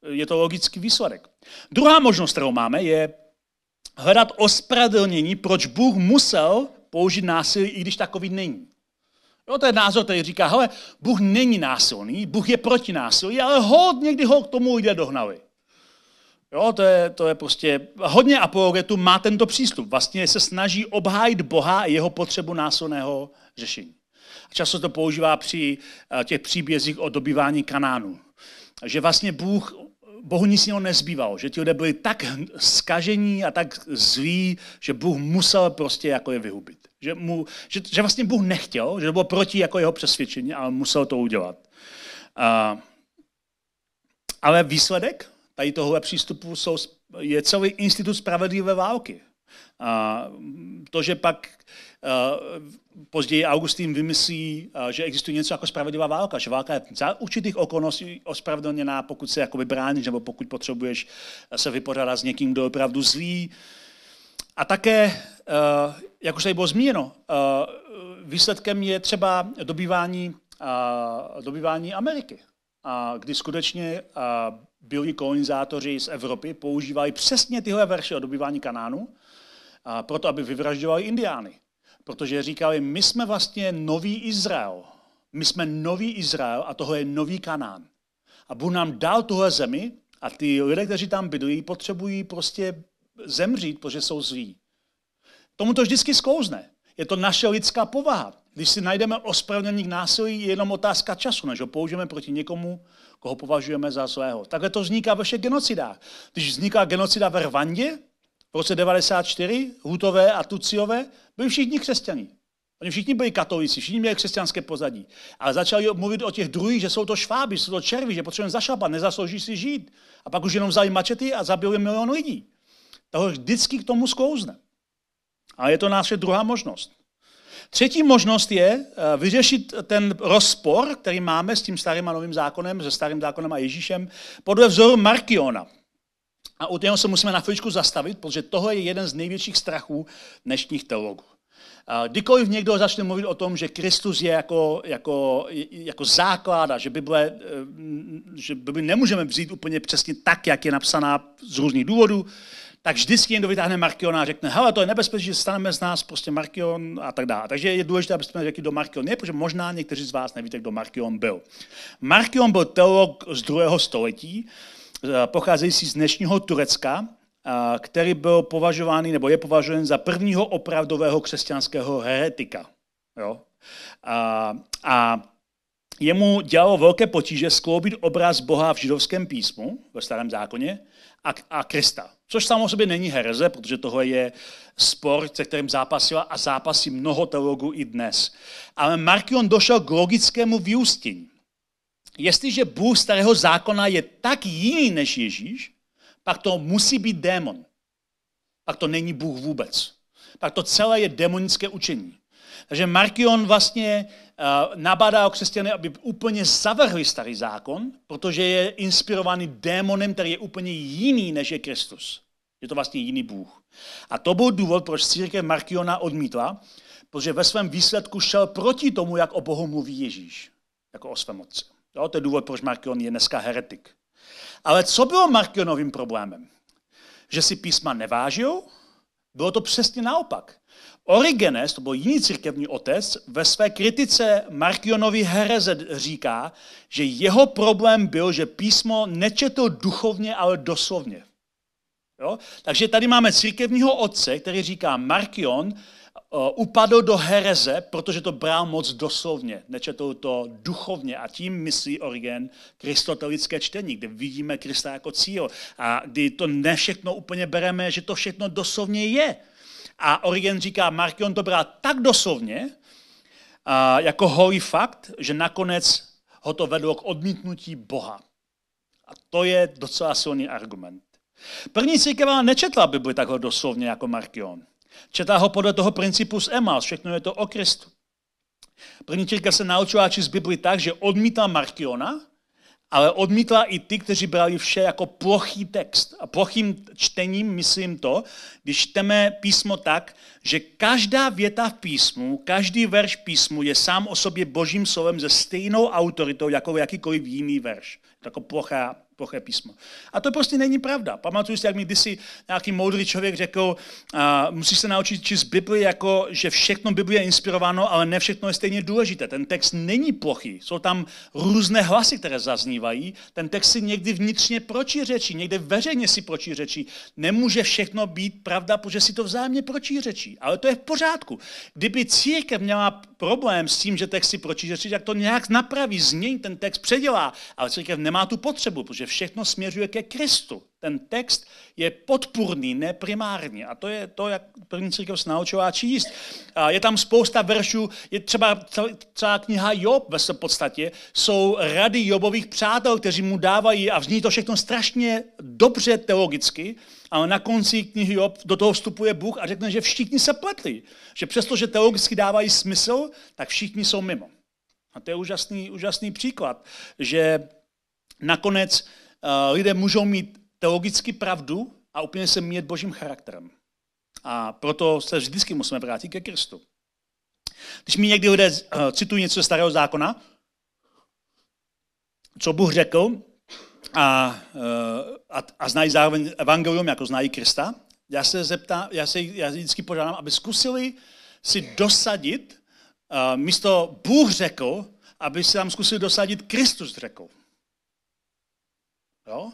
je to logický výsledek. Druhá možnost, kterou máme, je hledat ospravedlnění, proč Bůh musel použít násilí, i když takový není. Jo, to je názor, který říká, hele, Bůh není násilný, Bůh je proti násilí, ale hod někdy ho k tomu jde dohnali. Jo, to je, to je prostě, hodně apologetů má tento přístup. Vlastně se snaží obhájit Boha a jeho potřebu násilného řešení. A často to používá při eh, těch příbězích o dobývání Kanánu. Že vlastně Bůh Bohu nic jiného nezbývalo, že ti lidé byli tak skažení a tak zlí, že Bůh musel prostě jako je vyhubit. Že, mu, že, že vlastně Bůh nechtěl, že to bylo proti jako jeho přesvědčení, ale musel to udělat. A, ale výsledek tady tohohle přístupu jsou, je celý institut spravedlivé války. A to, že pak eh, později Augustín vymyslí, eh, že existuje něco jako spravedlivá válka, že válka je za určitých okolností ospravedlněná, pokud se jako bráníš nebo pokud potřebuješ se vypořádat s někým, kdo je opravdu zlý. A také, eh, jak už tady bylo zmíněno, výsledkem je třeba dobývání, dobývání Ameriky, kdy skutečně byli kolonizátoři z Evropy používali přesně tyhle verše o dobývání Kanánu a proto, aby vyvražďovali indiány. Protože říkali, my jsme vlastně nový Izrael. My jsme nový Izrael a tohle je nový Kanán. A Bůh nám dal tuhle zemi a ty lidé, kteří tam bydlí, potřebují prostě zemřít, protože jsou zlí. Tomu to vždycky sklouzne. Je to naše lidská povaha. Když si najdeme ospravedlnění k násilí, je jenom otázka času, než ho použijeme proti někomu, koho považujeme za svého? Takhle to vzniká ve všech genocidách. Když vzniká genocida ve Rwandě, v roce 94 Hutové a Tuciové byli všichni křesťaní. Oni všichni byli katolíci, všichni měli křesťanské pozadí. Ale začali mluvit o těch druhých, že jsou to šváby, jsou to červy, že potřebujeme zašlapat, nezaslouží si žít. A pak už jenom vzali mačety a zabili milion lidí. Toho vždycky k tomu sklouzne. A je to naše druhá možnost. Třetí možnost je eh, vyřešit ten rozpor, který máme s tím starým a novým zákonem, se starým zákonem a Ježíšem, podle vzoru Markiona. A u toho se musíme na chvíličku zastavit, protože tohle je jeden z největších strachů dnešních teologů. Kdykoliv někdo začne mluvit o tom, že Kristus je jako, jako, jako základ a že Bible, eh, že Bibli nemůžeme vzít úplně přesně tak, jak je napsaná z různých důvodů, tak vždycky někdo vytáhne Markiona a řekne, hele, to je nebezpečí, že staneme z nás prostě Markion a tak dále. Takže je důležité, abyste řekli, kdo Markion je, protože možná někteří z vás nevíte, kdo Markion byl. Markion byl teolog z druhého století, Eh, pocházející z dnešního Turecka, eh, který byl považovaný nebo je považován za prvního opravdového křesťanského heretika. Jo? A, eh, a jemu dělalo velké potíže skloubit obraz Boha v židovském písmu, ve starém zákoně, a, a Krista. Což samo sobě není hereze, protože tohle je spor, se kterým zápasila a zápasí mnoho teologů i dnes. Ale Markion došel k logickému vyústění. Jestliže Bůh starého zákona je tak jiný než Ježíš, pak to musí být démon. Pak to není Bůh vůbec. Pak to celé je demonické učení. Takže Markion vlastně uh, nabádá křesťany, aby úplně zavrhli starý zákon, protože je inspirovaný démonem, který je úplně jiný než je Kristus. Je to vlastně jiný Bůh. A to byl důvod, proč církev Markiona odmítla, protože ve svém výsledku šel proti tomu, jak o Bohu mluví Ježíš, jako o svém otci. Jo, to je důvod, proč Markion je dneska heretik. Ale co bylo Markionovým problémem? Že si písma nevážil? Bylo to přesně naopak. Origenes, to byl jiný církevní otec, ve své kritice Markionovi hereze říká, že jeho problém byl, že písmo nečetl duchovně, ale doslovně. Jo? Takže tady máme církevního otce, který říká, Markion Eh, upadl do hereze, protože to bral moc doslovně, Nečetl to duchovně a tím myslí Origen kristotelické čtení, kde vidíme Krista jako cíl a kdy to ne všechno úplně bereme, že to všechno doslovně je. A Origen říká, Markion to bral tak doslovně, a eh, jako holý fakt, že nakonec ho to vedlo k odmítnutí Boha. A to je docela silný argument. První církev nečetla Bibli takhle doslovně jako Markion. Četá ho podle toho principu z Emas, všechno je to o Kristu. První církev se naučila číst Bibli tak, že odmítla Markiona, ale odmítla i ty, kteří brali vše jako plochý text. A plochým čtením myslím to, když čteme písmo tak, že každá věta v písmu, každý verš písmu je sám o sobě božím slovem se stejnou autoritou jako jakýkoliv jiný verš. Jako plochá ploché písmo. A to prostě není pravda. Pamatuju si, jak mi kdysi nějaký moudrý člověk řekl, a musíš se naučit číst Bibli jako, že všechno Bibli je inspirováno, ale ne všechno je stejně důležité. Ten text není plochý, jsou tam různé hlasy, které zaznívají. Ten text si někdy vnitřně protiřečí, někde veřejně si protiřečí. Nemůže všechno být pravda, protože si to vzájemně protiřečí. Ale to je v pořádku. Kdyby církev měla problém s tím, že text si protiřečí, tak to nějak napraví, změní ten text, předělá. Ale církev nemá tu potřebu, protože všechno směřuje ke Kristu. Ten text je podpůrný, ne primární. A to je to, jak první církev se naučila číst. A je tam spousta veršů, je třeba celá kniha Job ve své podstatě, jsou rady Jobových přátel, kteří mu dávají, a vzní to všechno strašně dobře teologicky, ale na konci knihy Job do toho vstupuje Bůh a řekne, že všichni se pletli. Že přestože teologicky dávají smysl, tak všichni jsou mimo. A to je úžasný, úžasný příklad, že nakonec uh, lidé můžou mít teologicky pravdu a úplně se mít božím charakterem. A proto se vždycky musíme vrátit ke Kristu. Když mi někdy lidé uh, citují něco ze starého zákona, co Bůh řekl, a, eh, a, a znají zároveň evangelium, jako znají Krista, já se zeptám, já se já vždycky požádám, aby zkusili si dosadit, uh, místo Bůh řekl, aby se tam zkusili dosadit Kristus řekl. Jo?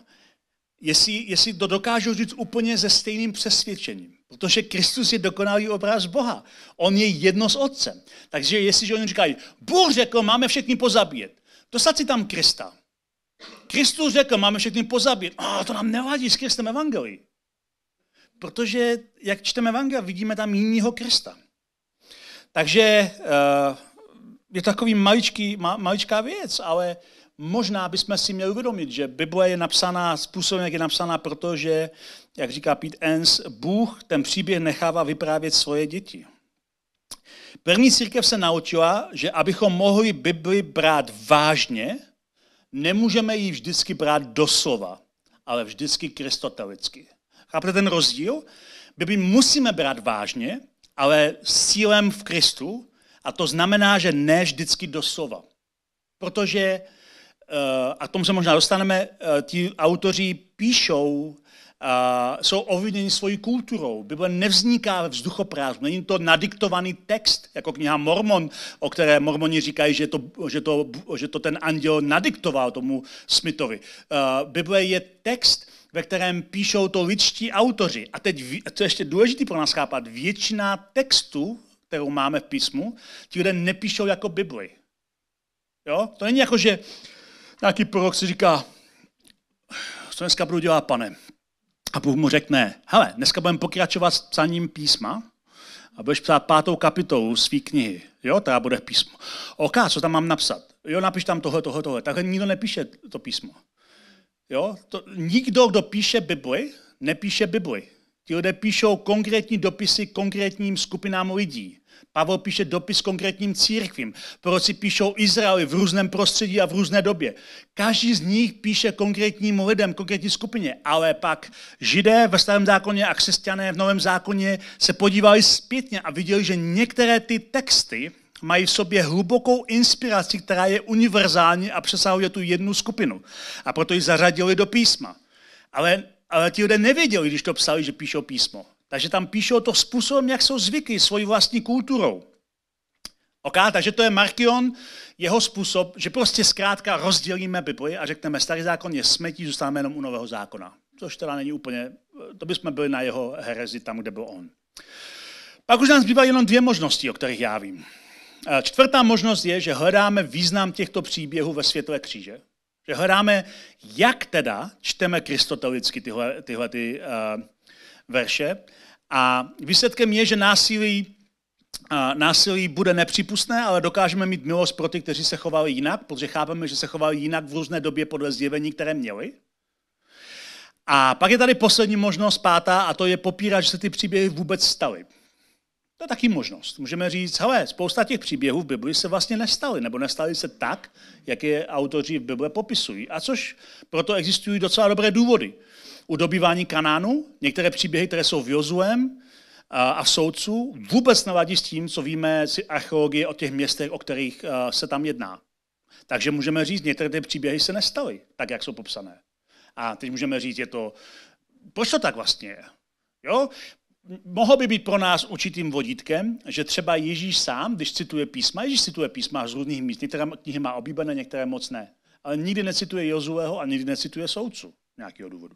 Jestli, jestli to dokážou říct úplně ze stejným přesvědčením. Protože Kristus je dokonalý obraz Boha. On je jedno s Otcem. Takže jestliže oni říkají, Bůh řekl, máme všechny pozabíjet. Dostat si tam Krista. Kristus řekl, máme všechny pozabít. A to nám nevadí s Kristem Evangelii. Protože jak čteme evangel, vidíme tam jiného Krista. Takže eh, je to takový maličký, ma, maličká věc, ale možná bychom si měli uvědomit, že Bible je napsaná způsobem, jak je napsaná, protože, jak říká Pete Enns, Bůh ten příběh nechává vyprávět svoje děti. První církev se naučila, že abychom mohli Bibli brát vážně, nemůžeme ji vždycky brát doslova, ale vždycky kristotelicky. Chápete ten rozdíl? Bibli musíme brát vážně, ale s cílem v Kristu, a to znamená, že ne vždycky doslova. Protože Eh, a k tomu se možná dostaneme, eh, ti autoři píšou, jsou ovlivněni svojí kulturou. Bible nevzniká ve vzduchoprázdnu, není to nadiktovaný text, jako kniha Mormon, o které Mormoni říkají, že to, že to, že to ten anděl nadiktoval tomu Smithovi. Eh, Bible je text, ve kterém píšou to lidští autoři. A teď, co je ještě důležité pro nás chápat, většina textů, kterou máme v písmu, ti lidé nepíšou jako Bibli. Jo? To není jako, že uh, nějaký prorok si říká, co dneska budu dělat, pane? A Bůh mu řekne, hele, dneska budeme pokračovat s psaním písma a budeš psát pátou kapitolu své knihy. Jo, teda bude písmo. Oká, co tam mám napsat? Jo, napiš tam tohle, tohle, tohle. Takhle nikdo nepíše to písmo. Jo, to, nikdo, kdo píše Bibli, nepíše Bibli. Ti lidé píšou konkrétní dopisy konkrétním skupinám lidí. Pavel píše dopis konkrétním církvím. Proroci píšou Izraeli v různém prostředí a v různé době. Každý z nich píše konkrétním lidem, konkrétní skupině. Ale pak židé ve starém zákoně a křesťané v novém zákoně se podívali zpětně a viděli, že některé ty texty mají v sobě hlubokou inspiraci, která je univerzální a přesahuje tu jednu skupinu. A proto ji zařadili do písma. Ale, ale ti lidé nevěděli, když to psali, že píšou písmo. Takže tam píšou to způsobem, jak jsou zvyky, svojí vlastní kulturou. Ok, Takže to je Markion, jeho způsob, že prostě zkrátka rozdělíme Bibli a řekneme, starý zákon je smetí, zůstáváme jenom u nového zákona. Což teda není úplně, to bychom byli na jeho herezi tam, kde byl on. Pak už nám zbývají jenom dvě možnosti, o kterých já vím. Eh, čtvrtá možnost je, že hledáme význam těchto příběhů ve světové kříže. Že hledáme, jak teda čteme kristotelicky tyhle, tyhle ty, uh, eh, verše a výsledkem je, že násilí, násilí bude nepřípustné, ale dokážeme mít milost pro ty, kteří se chovali jinak, protože chápeme, že se chovali jinak v různé době podle zjevení, které měli. A pak je tady poslední možnost, pátá, a to je popírat, že se ty příběhy vůbec staly. To je taky možnost. Můžeme říct, hele, spousta těch příběhů v Bibli se vlastně nestaly, nebo nestaly se tak, jak je autoři v Bibli popisují. A což proto existují docela dobré důvody u dobývání Kanánu. Některé příběhy, které jsou v Jozuem a v soudců, vůbec nevadí s tím, co víme z archeologie o těch městech, o kterých se tam jedná. Takže můžeme říct, některé ty příběhy se nestaly tak, jak jsou popsané. A teď můžeme říct, je to, proč to tak vlastně je? Jo? Mohlo by být pro nás určitým vodítkem, že třeba Ježíš sám, když cituje písma, Ježíš cituje písma z různých míst, některé knihy má oblíbené, některé moc ne, ale nikdy necituje Jozueho a nikdy necituje soudcu nějakého důvodu.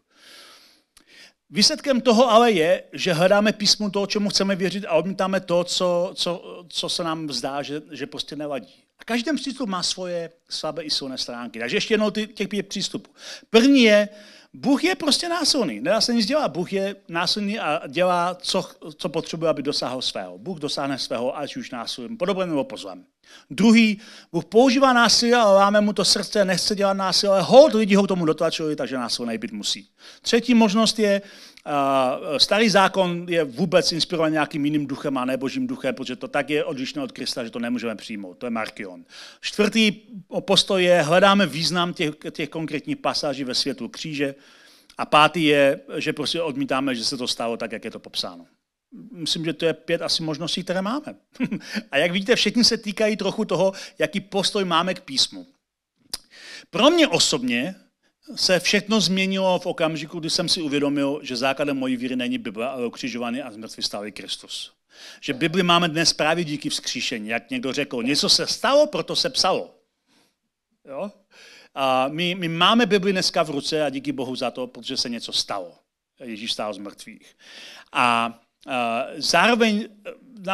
Výsledkem toho ale je, že hledáme písmu toho, čemu chceme věřit a odmítáme to, co, co, co se nám zdá, že, že prostě nevadí. A každý přístup má svoje slabé i silné stránky. Takže ještě jednou ty, těch pět přístupů. První je, Bůh je prostě násilný, nedá se nic dělat. Bůh je násilný a dělá, co, co potřebuje, aby dosáhl svého. Bůh dosáhne svého, ať už násilím, Podobně nebo pozvem. Druhý, Bůh používá násilí, ale láme mu to srdce, nechce dělat násilí, ale hod lidí ho k tomu dotlačili, takže násilný být musí. Třetí možnost je, Eh, starý zákon je vůbec inspirován nějakým jiným duchem a nebožím duchem, protože to tak je odlišné od Krista, že to nemůžeme přijmout. To je Markion. Čtvrtý postoj je, hledáme význam těch, těch konkrétních pasáží ve světlu kříže. A pátý je, že prostě odmítáme, že se to stalo tak, jak je to popsáno. Myslím, že to je pět asi možností, které máme. (laughs) a jak vidíte, všichni se týkají trochu toho, jaký postoj máme k písmu. Pro mě osobně se všechno změnilo v okamžiku, kdy jsem si uvědomil, že základem mojí víry není Bible, ale ukřižovaný a zmrtvý stálý Kristus. Že Bibli máme dnes právě díky vzkříšení, jak někdo řekl. Něco se stalo, proto se psalo. Jo? A my, my máme Bibli dneska v ruce a díky Bohu za to, protože se něco stalo. Ježíš stál z mrtvých. A, a zároveň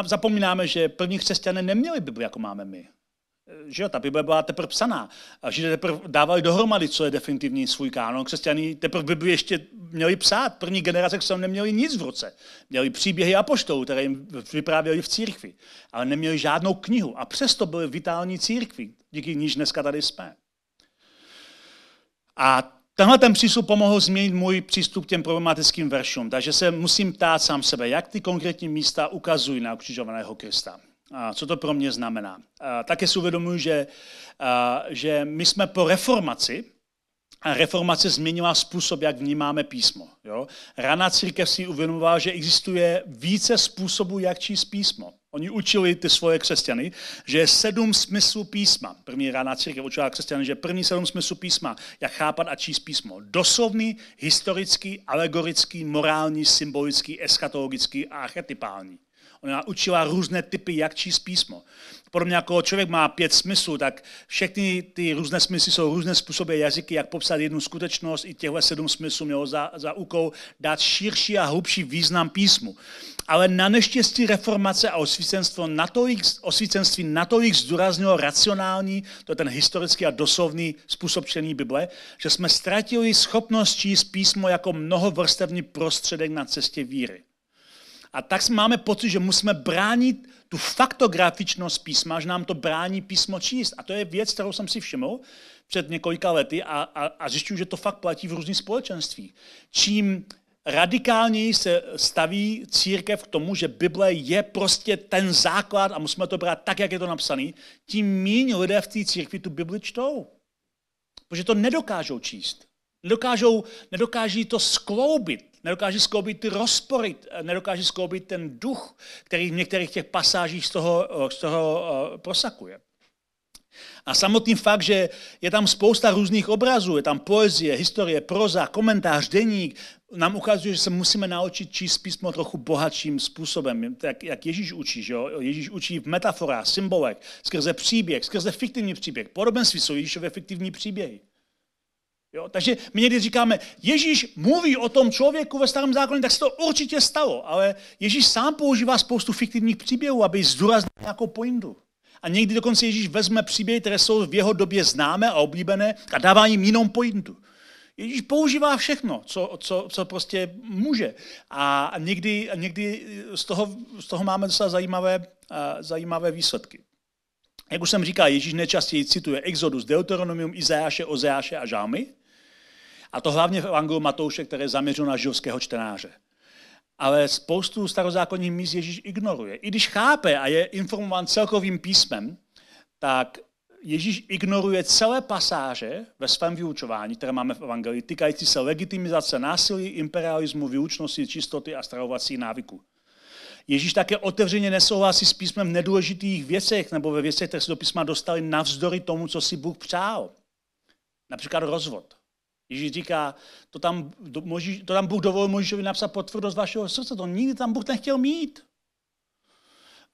e, zapomínáme, že první křesťané neměli Bibli, jako máme my že jo, ta Bible byla teprve psaná. A Židé teprve dávali dohromady, co je definitivní svůj kánon. Křesťaní teprve Bibli ještě měli psát. První generace křesťanů neměli nic v roce. Měli příběhy a poštou, které jim vyprávěli v církvi, ale neměli žádnou knihu. A přesto byly vitální církvi, díky níž dneska tady jsme. A Tenhle ten přístup pomohl změnit můj přístup k těm problematickým veršům, takže se musím ptát sám sebe, jak ty konkrétní místa ukazují na ukřižovaného Krista co to pro mě znamená. Také si uvědomuji, že, že my jsme po reformaci, a reformace změnila způsob, jak vnímáme písmo. Jo? Rana církev si uvědomovala, že existuje více způsobů, jak číst písmo. Oni učili ty svoje křesťany, že je sedm smyslů písma. První rána církev učila křesťany, že první sedm smyslů písma, jak chápat a číst písmo. Doslovný, historický, alegorický, morální, symbolický, eschatologický a archetypální. Ona učila různé typy, jak číst písmo. Podobně jako člověk má pět smyslů, tak všechny ty různé smysly jsou různé způsoby jazyky, jak popsat jednu skutečnost. I těchto sedm smyslů mělo za, za úkol dát širší a hlubší význam písmu. Ale na neštěstí reformace a osvícenství natolik, osvícenství natolik zdůraznilo racionální, to je ten historický a doslovný způsob čtení Bible, že jsme ztratili schopnost číst písmo jako mnohovrstevný prostředek na cestě víry. A tak máme pocit, že musíme bránit tu faktografičnost písma, že nám to brání písmo číst. A to je věc, kterou jsem si všiml před několika lety a, a, a zjišťuju, že to fakt platí v různých společenstvích. Čím radikálněji se staví církev k tomu, že Bible je prostě ten základ a musíme to brát tak, jak je to napsané, tím méně lidé v té církvi tu Bibli čtou. Protože to nedokážou číst. Nedokážou, nedokáží to skloubit nedokáže skloubit ty rozpory, eh, nedokáže skloubit ten duch, který v některých těch pasážích z toho, eh, z toho eh, prosakuje. A samotný fakt, že je tam spousta různých obrazů, je tam poezie, historie, proza, komentář, deník, nám ukazuje, že se musíme naučit číst písmo trochu bohatším způsobem, tak jak Ježíš učí. Že jo? Ježíš učí v metaforách, symbolech, skrze příběh, skrze fiktivní příběh. Podobenství jsou Ježíšové fiktivní příběhy. Jo? Takže my někdy říkáme, Ježíš mluví o tom člověku ve starém zákoně, tak se to určitě stalo, ale Ježíš sám používá spoustu fiktivních příběhů, aby zdůraznil nějakou pointu. A někdy dokonce Ježíš vezme příběhy, které jsou v jeho době známé a oblíbené a dává jim jinou pointu. Ježíš používá všechno, co, co, co prostě může. A někdy, někdy z, toho, z toho máme docela zajímavé, uh, zajímavé výsledky. Jak už jsem říkal, Ježíš nejčastěji cituje Exodus, Deuteronomium, Izajáše, Ozeáše a Žámy. A to hlavně v Evangeliu Matouše, které zaměřeno na židovského čtenáře. Ale spoustu starozákonních míst Ježíš ignoruje. I když chápe a je informován celkovým písmem, tak Ježíš ignoruje celé pasáže ve svém vyučování, které máme v Evangelii, týkající se legitimizace násilí, imperialismu, vyučnosti, čistoty a stravovací návyku. Ježíš také otevřeně nesouhlasí s písmem v nedůležitých věcech nebo ve věcech, které se do písma dostali navzdory tomu, co si Bůh přál. Například rozvod. Ježíš říká, to tam, to, to tam Bůh dovolil Možíšovi napsat potvrdost vašeho srdce, to nikdy tam Bůh nechtěl mít.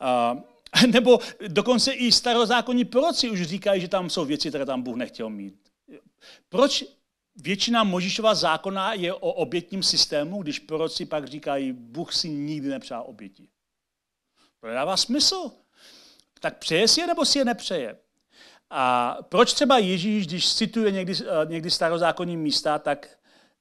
A, (laughs) nebo dokonce i starozákonní proroci už říkají, že tam jsou věci, které tam Bůh nechtěl mít. Proč většina Možíšova zákona je o obětním systému, když proroci pak říkají, Bůh si nikdy nepřál oběti? To nedává smysl. Tak přeje si je nebo si je nepřeje? A proč třeba Ježíš, když cituje někdy, eh, někdy starozákonní místa, tak,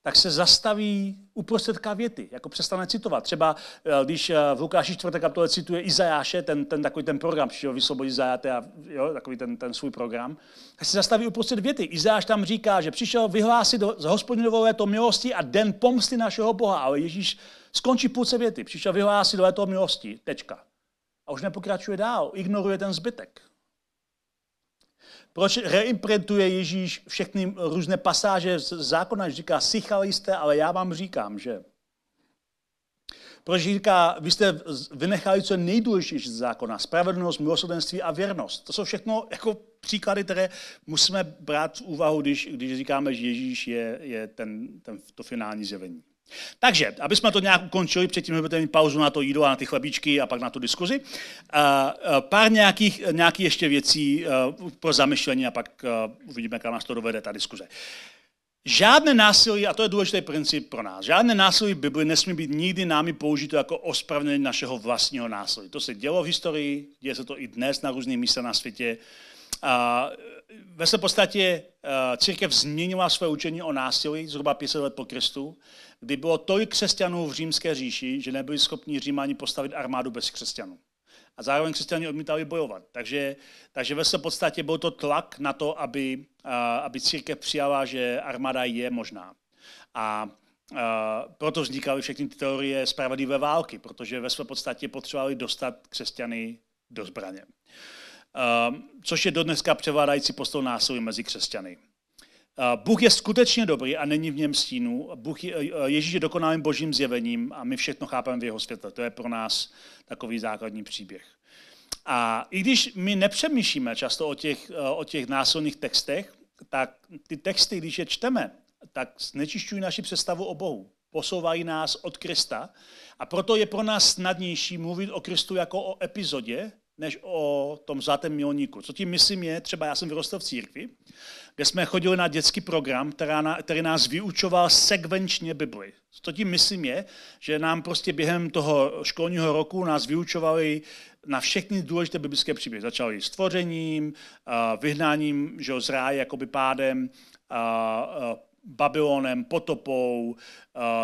tak se zastaví uprostředka věty, jako přestane citovat. Třeba eh, když eh, v Lukáši 4. kapitole cituje Izajáše, ten, ten takový ten program, že ho vysvobodí Izajáte a jo, takový ten, ten svůj program, tak se zastaví uprostřed věty. Izajáš tam říká, že přišel vyhlásit z hospodinové léto milosti a den pomsty našeho Boha, ale Ježíš skončí půlce věty. Přišel vyhlásit léto milosti, tečka. A už nepokračuje dál, ignoruje ten zbytek. Proč reimprintuje Ježíš všechny různé pasáže z zákona, že říká, sychali ale já vám říkám, že. Proč říká, vy jste vynechali co nejdůležitější z zákona, spravedlnost, milosrdenství a věrnost. To jsou všechno jako příklady, které musíme brát v úvahu, když, když říkáme, že Ježíš je, je ten, ten, to finální zjevení. Takže, aby jsme to nějak ukončili, předtím budete mít pauzu na to jídlo a na ty chlebíčky a pak na tu diskuzi, eh, eh, pár nějakých, nějakých ještě věcí eh, pro zamyšlení a pak uvidíme, kam nás to dovede ta diskuze. Žádné násilí, a to je důležitý princip pro nás, žádné násilí Bibli nesmí být nikdy námi použito jako ospravedlnění našeho vlastního násilí. To se dělo v historii, děje se to i dnes na různých místech na světě. E, ve své podstatě e, církev změnila své učení o násilí zhruba 500 let po Kristu, kdy bylo tolik křesťanů v římské říši, že nebyli schopni římáni postavit armádu bez křesťanů. A zároveň křesťané odmítali bojovat. Takže, takže ve své podstatě byl to tlak na to, aby, aby církev přijala, že armáda je možná. A proto vznikaly všechny ty teorie spravedlivé války, protože ve své podstatě potřebovali dostat křesťany do zbraně. Ehm, což je dodneska převládající postol násilí mezi křesťany. Ehm, Bůh je skutečně dobrý a není v něm stínu. Bůh je, e, e, Ježíš je dokonalým božím zjevením a my všechno chápeme v jeho světle. To je pro nás takový základní příběh. A i když my nepřemýšlíme často o těch, e, o těch násilných textech, tak ty texty, když je čteme, tak znečišťují naši představu o Bohu. Posouvají nás od Krista a proto je pro nás snadnější mluvit o Kristu jako o epizodě, než o tom zlatém milníku. Co tím myslím je, třeba já jsem vyrostl v církvi, kde jsme chodili na dětský program, který nás vyučoval sekvenčně Bibli. Co tím myslím je, že nám prostě během toho školního roku nás vyučovali na všechny důležité biblické příběhy. Začali stvořením, vyhnáním že z ráje, jakoby pádem, Babylonem, potopou,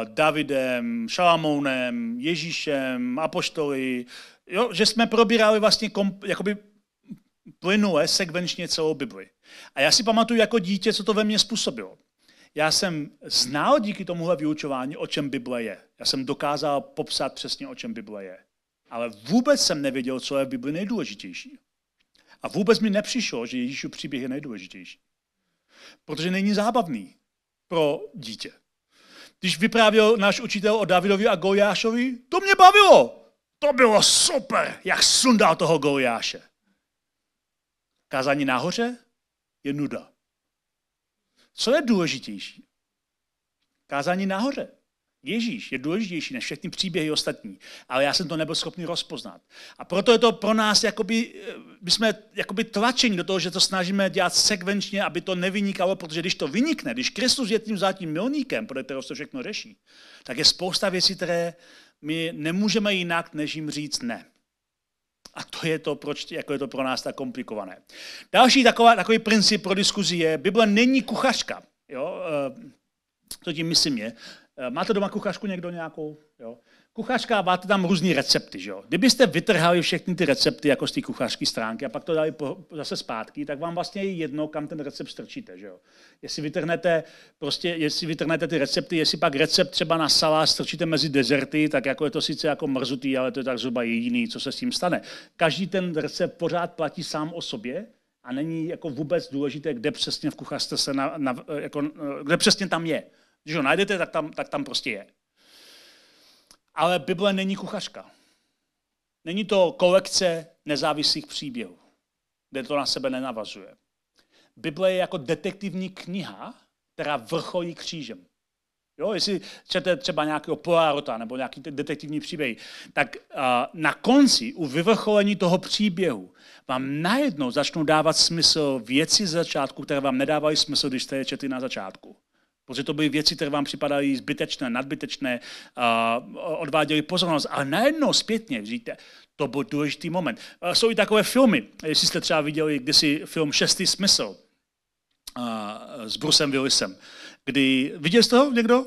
Davidem, Šalamounem, Ježíšem, Apoštoli, jo, že jsme probírali vlastně komp, jakoby plynule, sekvenčně celou Bibli. A já si pamatuju jako dítě, co to ve mně způsobilo. Já jsem znal díky tomuhle vyučování, o čem Bible je. Já jsem dokázal popsat přesně, o čem Bible je. Ale vůbec jsem nevěděl, co je v Bibli nejdůležitější. A vůbec mi nepřišlo, že Ježíšův příběh je nejdůležitější. Protože není zábavný pro dítě. Když vyprávěl náš učitel o Davidovi a Goliášovi, to mě bavilo to bylo super, jak sundal toho Goliáše. Kázání nahoře je nuda. Co je důležitější? Kázání nahoře. Ježíš je důležitější než všechny příběhy ostatní, ale já jsem to nebyl schopný rozpoznat. A proto je to pro nás, jakoby, eh, my jsme jakoby tlačeni do toho, že to snažíme dělat sekvenčně, aby to nevynikalo, protože když to vynikne, když Kristus je tím zátím milníkem, pro kterého se všechno řeší, tak je spousta věcí, které my nemůžeme jinak, než jim říct ne. A to je to, proč jako je to pro nás tak komplikované. Další taková, takový princip pro diskuzi je, Bible není kuchařka. Jo? Eh, to tím myslím je? Eh, Máte doma kuchařku někdo nějakou? Jo? kuchařská máte tam různé recepty. Že jo? Kdybyste vytrhali všechny ty recepty jako z té kuchařské stránky a pak to dali po, zase zpátky, tak vám vlastně je jedno, kam ten recept strčíte. Že jo? Jestli, vytrhnete, prostě, jestli vytrhnete ty recepty, jestli pak recept třeba na salá strčíte mezi dezerty, tak jako je to sice jako mrzutý, ale to je tak zhruba jediný, co se s tím stane. Každý ten recept pořád platí sám o sobě, a není jako vůbec důležité, kde přesně v kuchařce se na, na, jako, kde přesně tam je. Když ho najdete, tak tam, tak tam prostě je. Ale Bible není kuchařka. Není to kolekce nezávislých příběhů, kde to na sebe nenavazuje. Bible je jako detektivní kniha, která vrcholí křížem. Jo, jestli čtete třeba nějakého Poirota nebo nějaký detektivní příběh, tak uh, na konci, u vyvrcholení toho příběhu, vám najednou začnou dávat smysl věci z začátku, které vám nedávají smysl, když jste je četli na začátku protože to byly věci, které vám připadaly zbytečné, nadbytečné, odváděly pozornost. Ale najednou zpětně, vidíte, to byl důležitý moment. Eh, jsou i takové filmy, jestli jste třeba viděli kdysi film Šestý smysl eh, s Brusem Willisem, kdy, viděl jste ho někdo?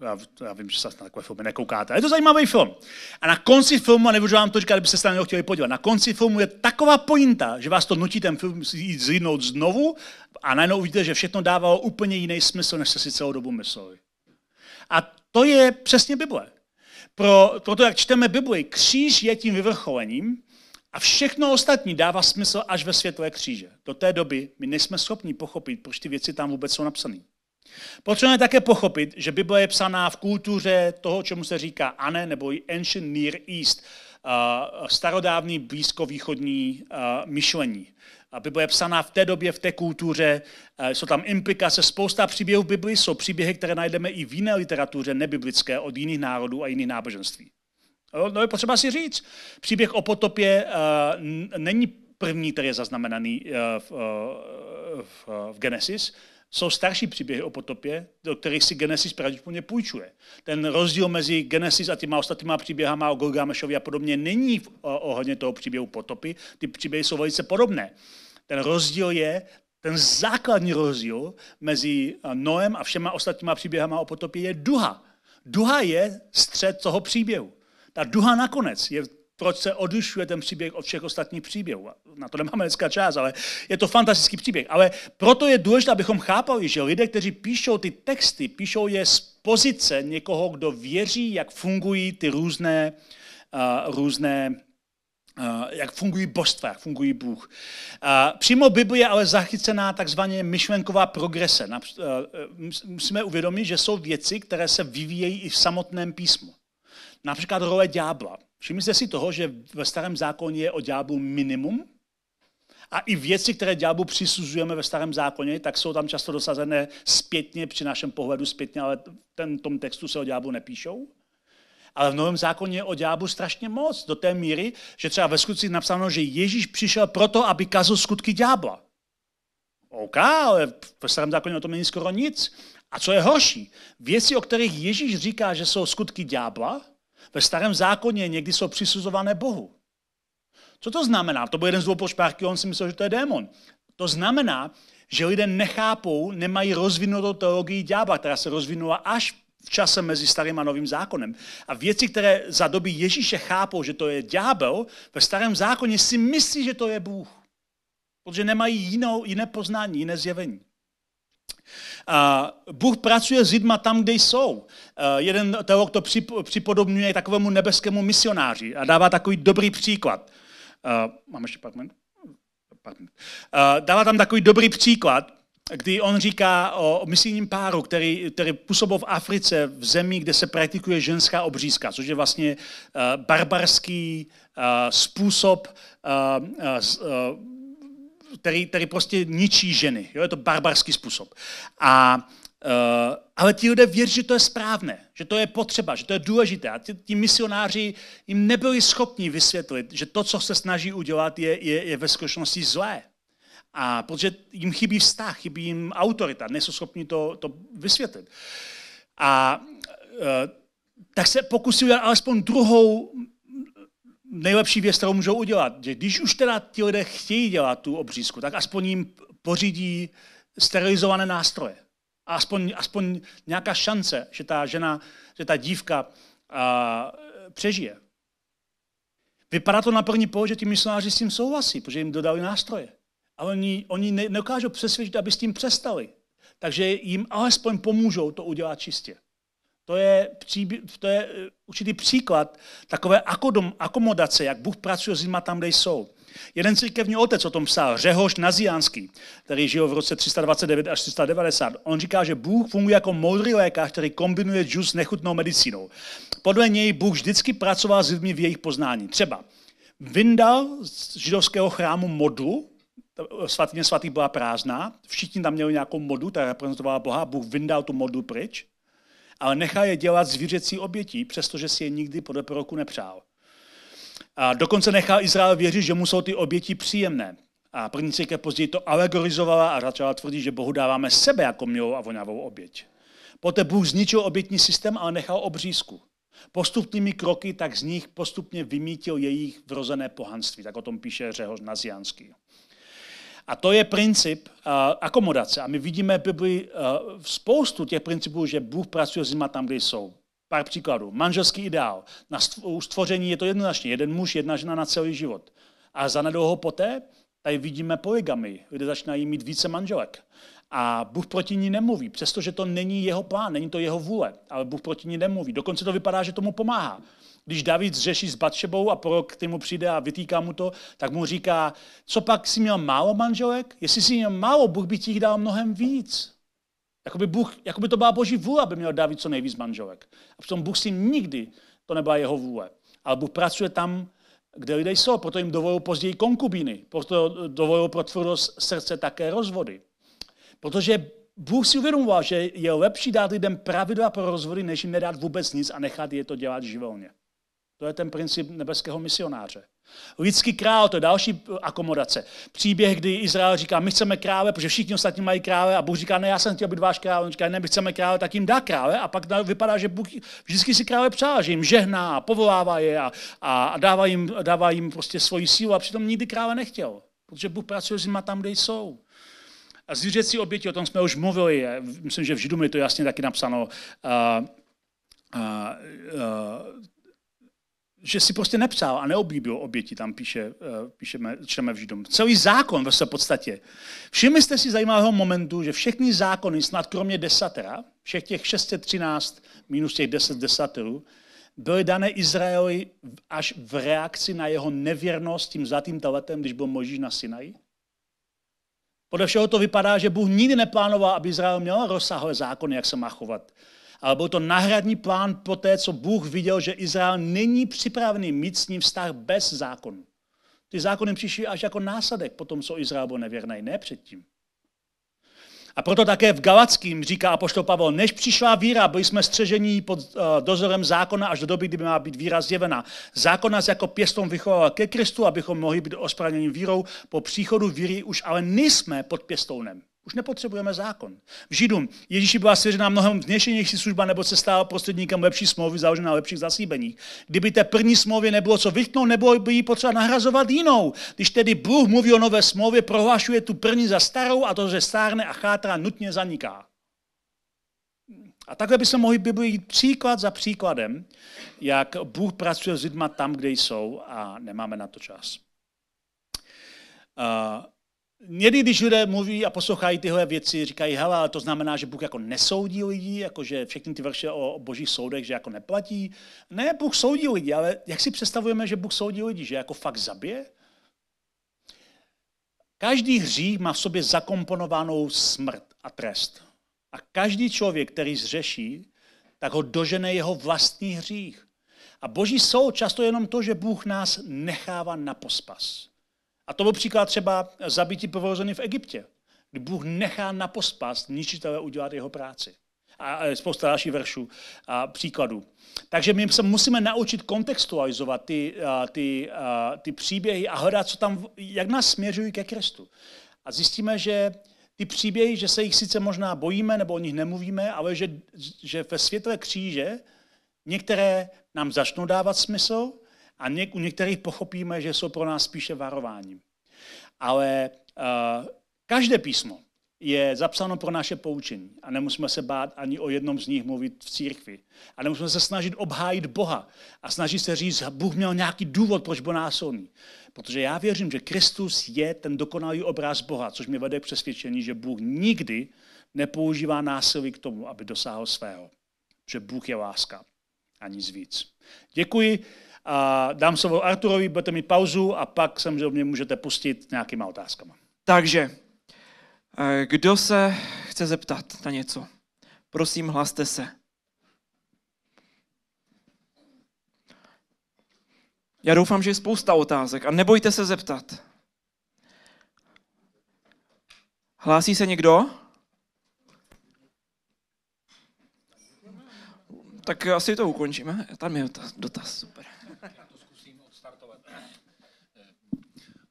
já, já vím, že se na takové filmy nekoukáte, ale je to zajímavý film. A na konci filmu, a nemůžu vám to říkat, kdybyste se na něho chtěli podívat, na konci filmu je taková pointa, že vás to nutí ten film jít zhlídnout znovu a najednou uvidíte, že všechno dávalo úplně jiný smysl, než jste si celou dobu mysleli. A to je přesně Bible. Pro, proto, jak čteme Bibli, kříž je tím vyvrcholením, a všechno ostatní dává smysl až ve světle kříže. Do té doby my nejsme schopni pochopit, proč ty věci tam vůbec jsou napsané. Potřebujeme také pochopit, že Bible je psaná v kultuře toho, čemu se říká Ane nebo Ancient Near East, starodávný blízkovýchodní myšlení. A Bible je psaná v té době, v té kultuře, jsou tam implikace, spousta příběhů v Biblii jsou příběhy, které najdeme i v jiné literatuře nebiblické od jiných národů a jiných náboženství. No je potřeba si říct, příběh o potopě není první, který je zaznamenaný v Genesis, jsou starší příběhy o potopě, do kterých si Genesis pravděpodobně půjčuje. Ten rozdíl mezi Genesis a těma ostatníma příběhama o Gilgamešovi a podobně není ohledně toho příběhu potopy. Ty příběhy jsou velice podobné. Ten rozdíl je, ten základní rozdíl mezi eh, Noem a všema ostatníma příběhama o potopě je duha. Duha je střed toho příběhu. Ta duha nakonec je proč se odlišuje ten příběh od všech ostatních příběhů. Na to nemáme dneska čas, ale je to fantastický příběh. Ale proto je důležité, abychom chápali, že lidé, kteří píšou ty texty, píšou je z pozice někoho, kdo věří, jak fungují ty různé, uh, různé Uh, jak fungují božstva, jak fungují Bůh. Uh, přímo Bible je ale zachycená takzvaně myšlenková progrese. Např- uh, musíme uvědomit, že jsou věci, které se vyvíjejí i v samotném písmu. Například role ďábla. Všimli jste si toho, že ve starém zákoně je o ďáblu minimum? A i věci, které ďáblu přisuzujeme ve starém zákoně, tak jsou tam často dosazené zpětně, při našem pohledu zpětně, ale ten, tom textu se o ďáblu nepíšou. Ale v Novém zákoně je o ďáblu strašně moc, do té míry, že třeba ve skutcích napsáno, že Ježíš přišel proto, aby kazil skutky ďábla. OK, ale ve starém zákoně o tom není skoro nic. A co je horší? Věci, o kterých Ježíš říká, že jsou skutky ďábla, ve starém zákoně někdy jsou přisuzované Bohu. Co to znamená? To byl jeden z dvou on si myslel, že to je démon. To znamená, že lidé nechápou, nemají rozvinutou teologii ďábla, která se rozvinula až v čase mezi starým a novým zákonem. A věci, které za doby Ježíše chápou, že to je ďábel, ve starém zákoně si myslí, že to je Bůh. Protože nemají jinou, jiné poznání, jiné zjevení. Bůh pracuje s lidma tam, kde jsou. Jeden teolog to připodobňuje takovému nebeskému misionáři a dává takový dobrý příklad. Mám ještě pak minut? Dává tam takový dobrý příklad, kdy on říká o misijním páru, který, který působil v Africe, v zemi, kde se praktikuje ženská obřízka, což je vlastně barbarský způsob který, který prostě ničí ženy. Jo? Je to barbarský způsob. A, uh, ale ti lidé věří, že to je správné, že to je potřeba, že to je důležité. A ti, ti misionáři jim nebyli schopni vysvětlit, že to, co se snaží udělat, je, je, je ve skutečnosti zlé. A protože jim chybí vztah, chybí jim autorita, nejsou schopni to, to vysvětlit. A uh, tak se pokusil udělat alespoň druhou nejlepší věc, kterou můžou udělat, že když už teda ti lidé chtějí dělat tu obřízku, tak aspoň jim pořídí sterilizované nástroje. A aspoň, aspoň nějaká šance, že ta žena, že ta dívka a, přežije. Vypadá to na první pohled, že ti misionáři s tím souhlasí, protože jim dodali nástroje. Ale oni, oni ne, nedokážou přesvědčit, aby s tím přestali. Takže jim alespoň pomůžou to udělat čistě. To je, příbě, to je eh, určitý příklad takové akomodace, jak Bůh pracuje s lidmi tam, kde jsou. Jeden církevní otec o tom psal, Řehoš Naziánský, který žil v roce 329 až 390. On říká, že Bůh funguje jako moudrý lékař, který kombinuje džus s nechutnou medicínou. Podle něj Bůh vždycky pracoval s lidmi v jejich poznání. Třeba vyndal z židovského chrámu modu, svatyně svatý byla prázdná, všichni tam měli nějakou modu, která reprezentovala Boha, Bůh vyndal tu modu pryč, ale nechá je dělat zvířecí obětí, přestože si je nikdy podle proroku nepřál. A dokonce nechal Izrael věřit, že mu jsou ty oběti příjemné. A první církev později to alegorizovala a začala tvrdit, že Bohu dáváme sebe jako milou a vonavou oběť. Poté Bůh zničil obětní systém, ale nechal obřízku. Postupnými kroky tak z nich postupně vymítil jejich vrozené pohanství. Tak o tom píše Řehoř Nazianský. A to je princip uh, akomodace. A my vidíme v Biblii uh, spoustu těch principů, že Bůh pracuje s nima tam, kde jsou. Pár příkladů. Manželský ideál. Na stvoření je to jednoznačně. Jeden muž, jedna žena na celý život. A za nedlouho poté tady vidíme poligamy, kde začínají mít více manželek. A Bůh proti ní nemluví, přestože to není jeho plán, není to jeho vůle, ale Bůh proti ní nemluví. Dokonce to vypadá, že tomu pomáhá. Když David řeší s Batšebou a prorok k němu přijde a vytýká mu to, tak mu říká, co pak jsi měl málo manželek? Jestli jsi měl málo, Bůh by ti jich dal mnohem víc. Jakoby, Bůh, jakoby to byla boží vůle, aby měl David co nejvíc manželek. A tom Bůh si nikdy, to nebyla jeho vůle. Ale Bůh pracuje tam, kde lidé jsou, proto jim dovolil později konkubíny, proto dovolil pro tvrdost srdce také rozvody. Protože Bůh si uvědomoval, že je lepší dát lidem pravidla pro rozvody, než jim nedát vůbec nic a nechat je to dělat živelně. To je ten princip nebeského misionáře. Lidský král, to je další akomodace. Příběh, kdy Izrael říká, my chceme krále, protože všichni ostatní mají krále a Bůh říká, ne, já jsem chtěl být váš král. On říká, ne, my chceme krále, tak jim dá krále a pak vypadá, že Bůh vždycky si krále přál, že jim žehná a povolává je a, a, dává, jim, dává jim prostě svoji sílu a přitom nikdy krále nechtěl, protože Bůh pracuje s nimi tam, kde jsou. A zvířecí oběti, o tom jsme už mluvili, myslím, že v Židům je to jasně taky napsáno, a, a, a, že si prostě nepřál a neoblíbil oběti, tam píše, e, píšeme, čteme v Židům. Celý zákon ve své podstatě. Všimli jste si zajímavého momentu, že všechny zákony, snad kromě desatera, všech těch 613 minus těch 10 desaterů, byly dané Izraeli až v reakci na jeho nevěrnost tím zlatým taletem, když byl Možíš na Sinaji? Podle všeho to vypadá, že Bůh nikdy neplánoval, aby Izrael měl rozsáhlé zákony, jak se má chovat. Ale byl to náhradní plán po té, co Bůh viděl, že Izrael není připravený mít s ním vztah bez zákonu. Ty zákony přišly až jako násadek po tom, co Izrael byl nevěrný, ne předtím. A proto také v Galackým říká apoštol Pavel, než přišla víra, byli jsme střežení pod eh, dozorem zákona až do doby, kdy má být víra zjevena. Zákon nás jako pěstom vychoval ke Kristu, abychom mohli být ospravedlněni vírou. Po příchodu víry už ale nejsme pod pěstounem. Už nepotřebujeme zákon. V Židům Ježíši byla svěřena mnohem vněšenější služba, nebo se stala prostředníkem lepší smlouvy založená na lepších zasíbeních. Kdyby té první smlouvě nebylo co vytknout, nebo by ji potřeba nahrazovat jinou. Když tedy Bůh mluví o nové smlouvě, prohlašuje tu první za starou a to, že stárne a chátra nutně zaniká. A takhle by se mohli být příklad za příkladem, jak Bůh pracuje s lidmi tam, kde jsou a nemáme na to čas. Uh, Někdy, když lidé mluví a poslouchají tyhle věci, říkají, hele, to znamená, že Bůh jako nesoudí lidi, jako že všechny ty verše o božích soudech, že jako neplatí. Ne, Bůh soudí lidi, ale jak si představujeme, že Bůh soudí lidi, že jako fakt zabije? Každý hřích má v sobě zakomponovanou smrt a trest. A každý člověk, který zřeší, tak ho dožene jeho vlastní hřích. A boží soud často jenom to, že Bůh nás nechává na pospas. A to byl příklad třeba zabití prvorozený v Egyptě, kdy Bůh nechá na pospas ničitele udělat jeho práci. A spousta dalších veršů a příkladů. Takže my se musíme naučit kontextualizovat ty, ty, ty příběhy a hledat, co tam, jak nás směřují ke Kristu. A zjistíme, že ty příběhy, že se jich sice možná bojíme nebo o nich nemluvíme, ale že, že ve světle kříže některé nám začnou dávat smysl a něk- u některých pochopíme, že jsou pro nás spíše varováním. Ale uh, každé písmo je zapsáno pro naše poučení a nemusíme se bát ani o jednom z nich mluvit v církvi. A nemusíme se snažit obhájit Boha a snažit se říct, že Bůh měl nějaký důvod, proč byl násilný. Protože já věřím, že Kristus je ten dokonalý obraz Boha, což mě vede k přesvědčení, že Bůh nikdy nepoužívá násilí k tomu, aby dosáhl svého. Že Bůh je láska a nic víc. Děkuji. A dám slovo Arturovi, budete mít pauzu a pak samozřejmě můžete pustit nějakýma otázkama. Takže, eh, kdo se chce zeptat na něco? Prosím, hlaste se. Já doufám, že je spousta otázek a nebojte se zeptat. Hlásí se někdo? Tak asi to ukončíme. Tam je dotaz, super.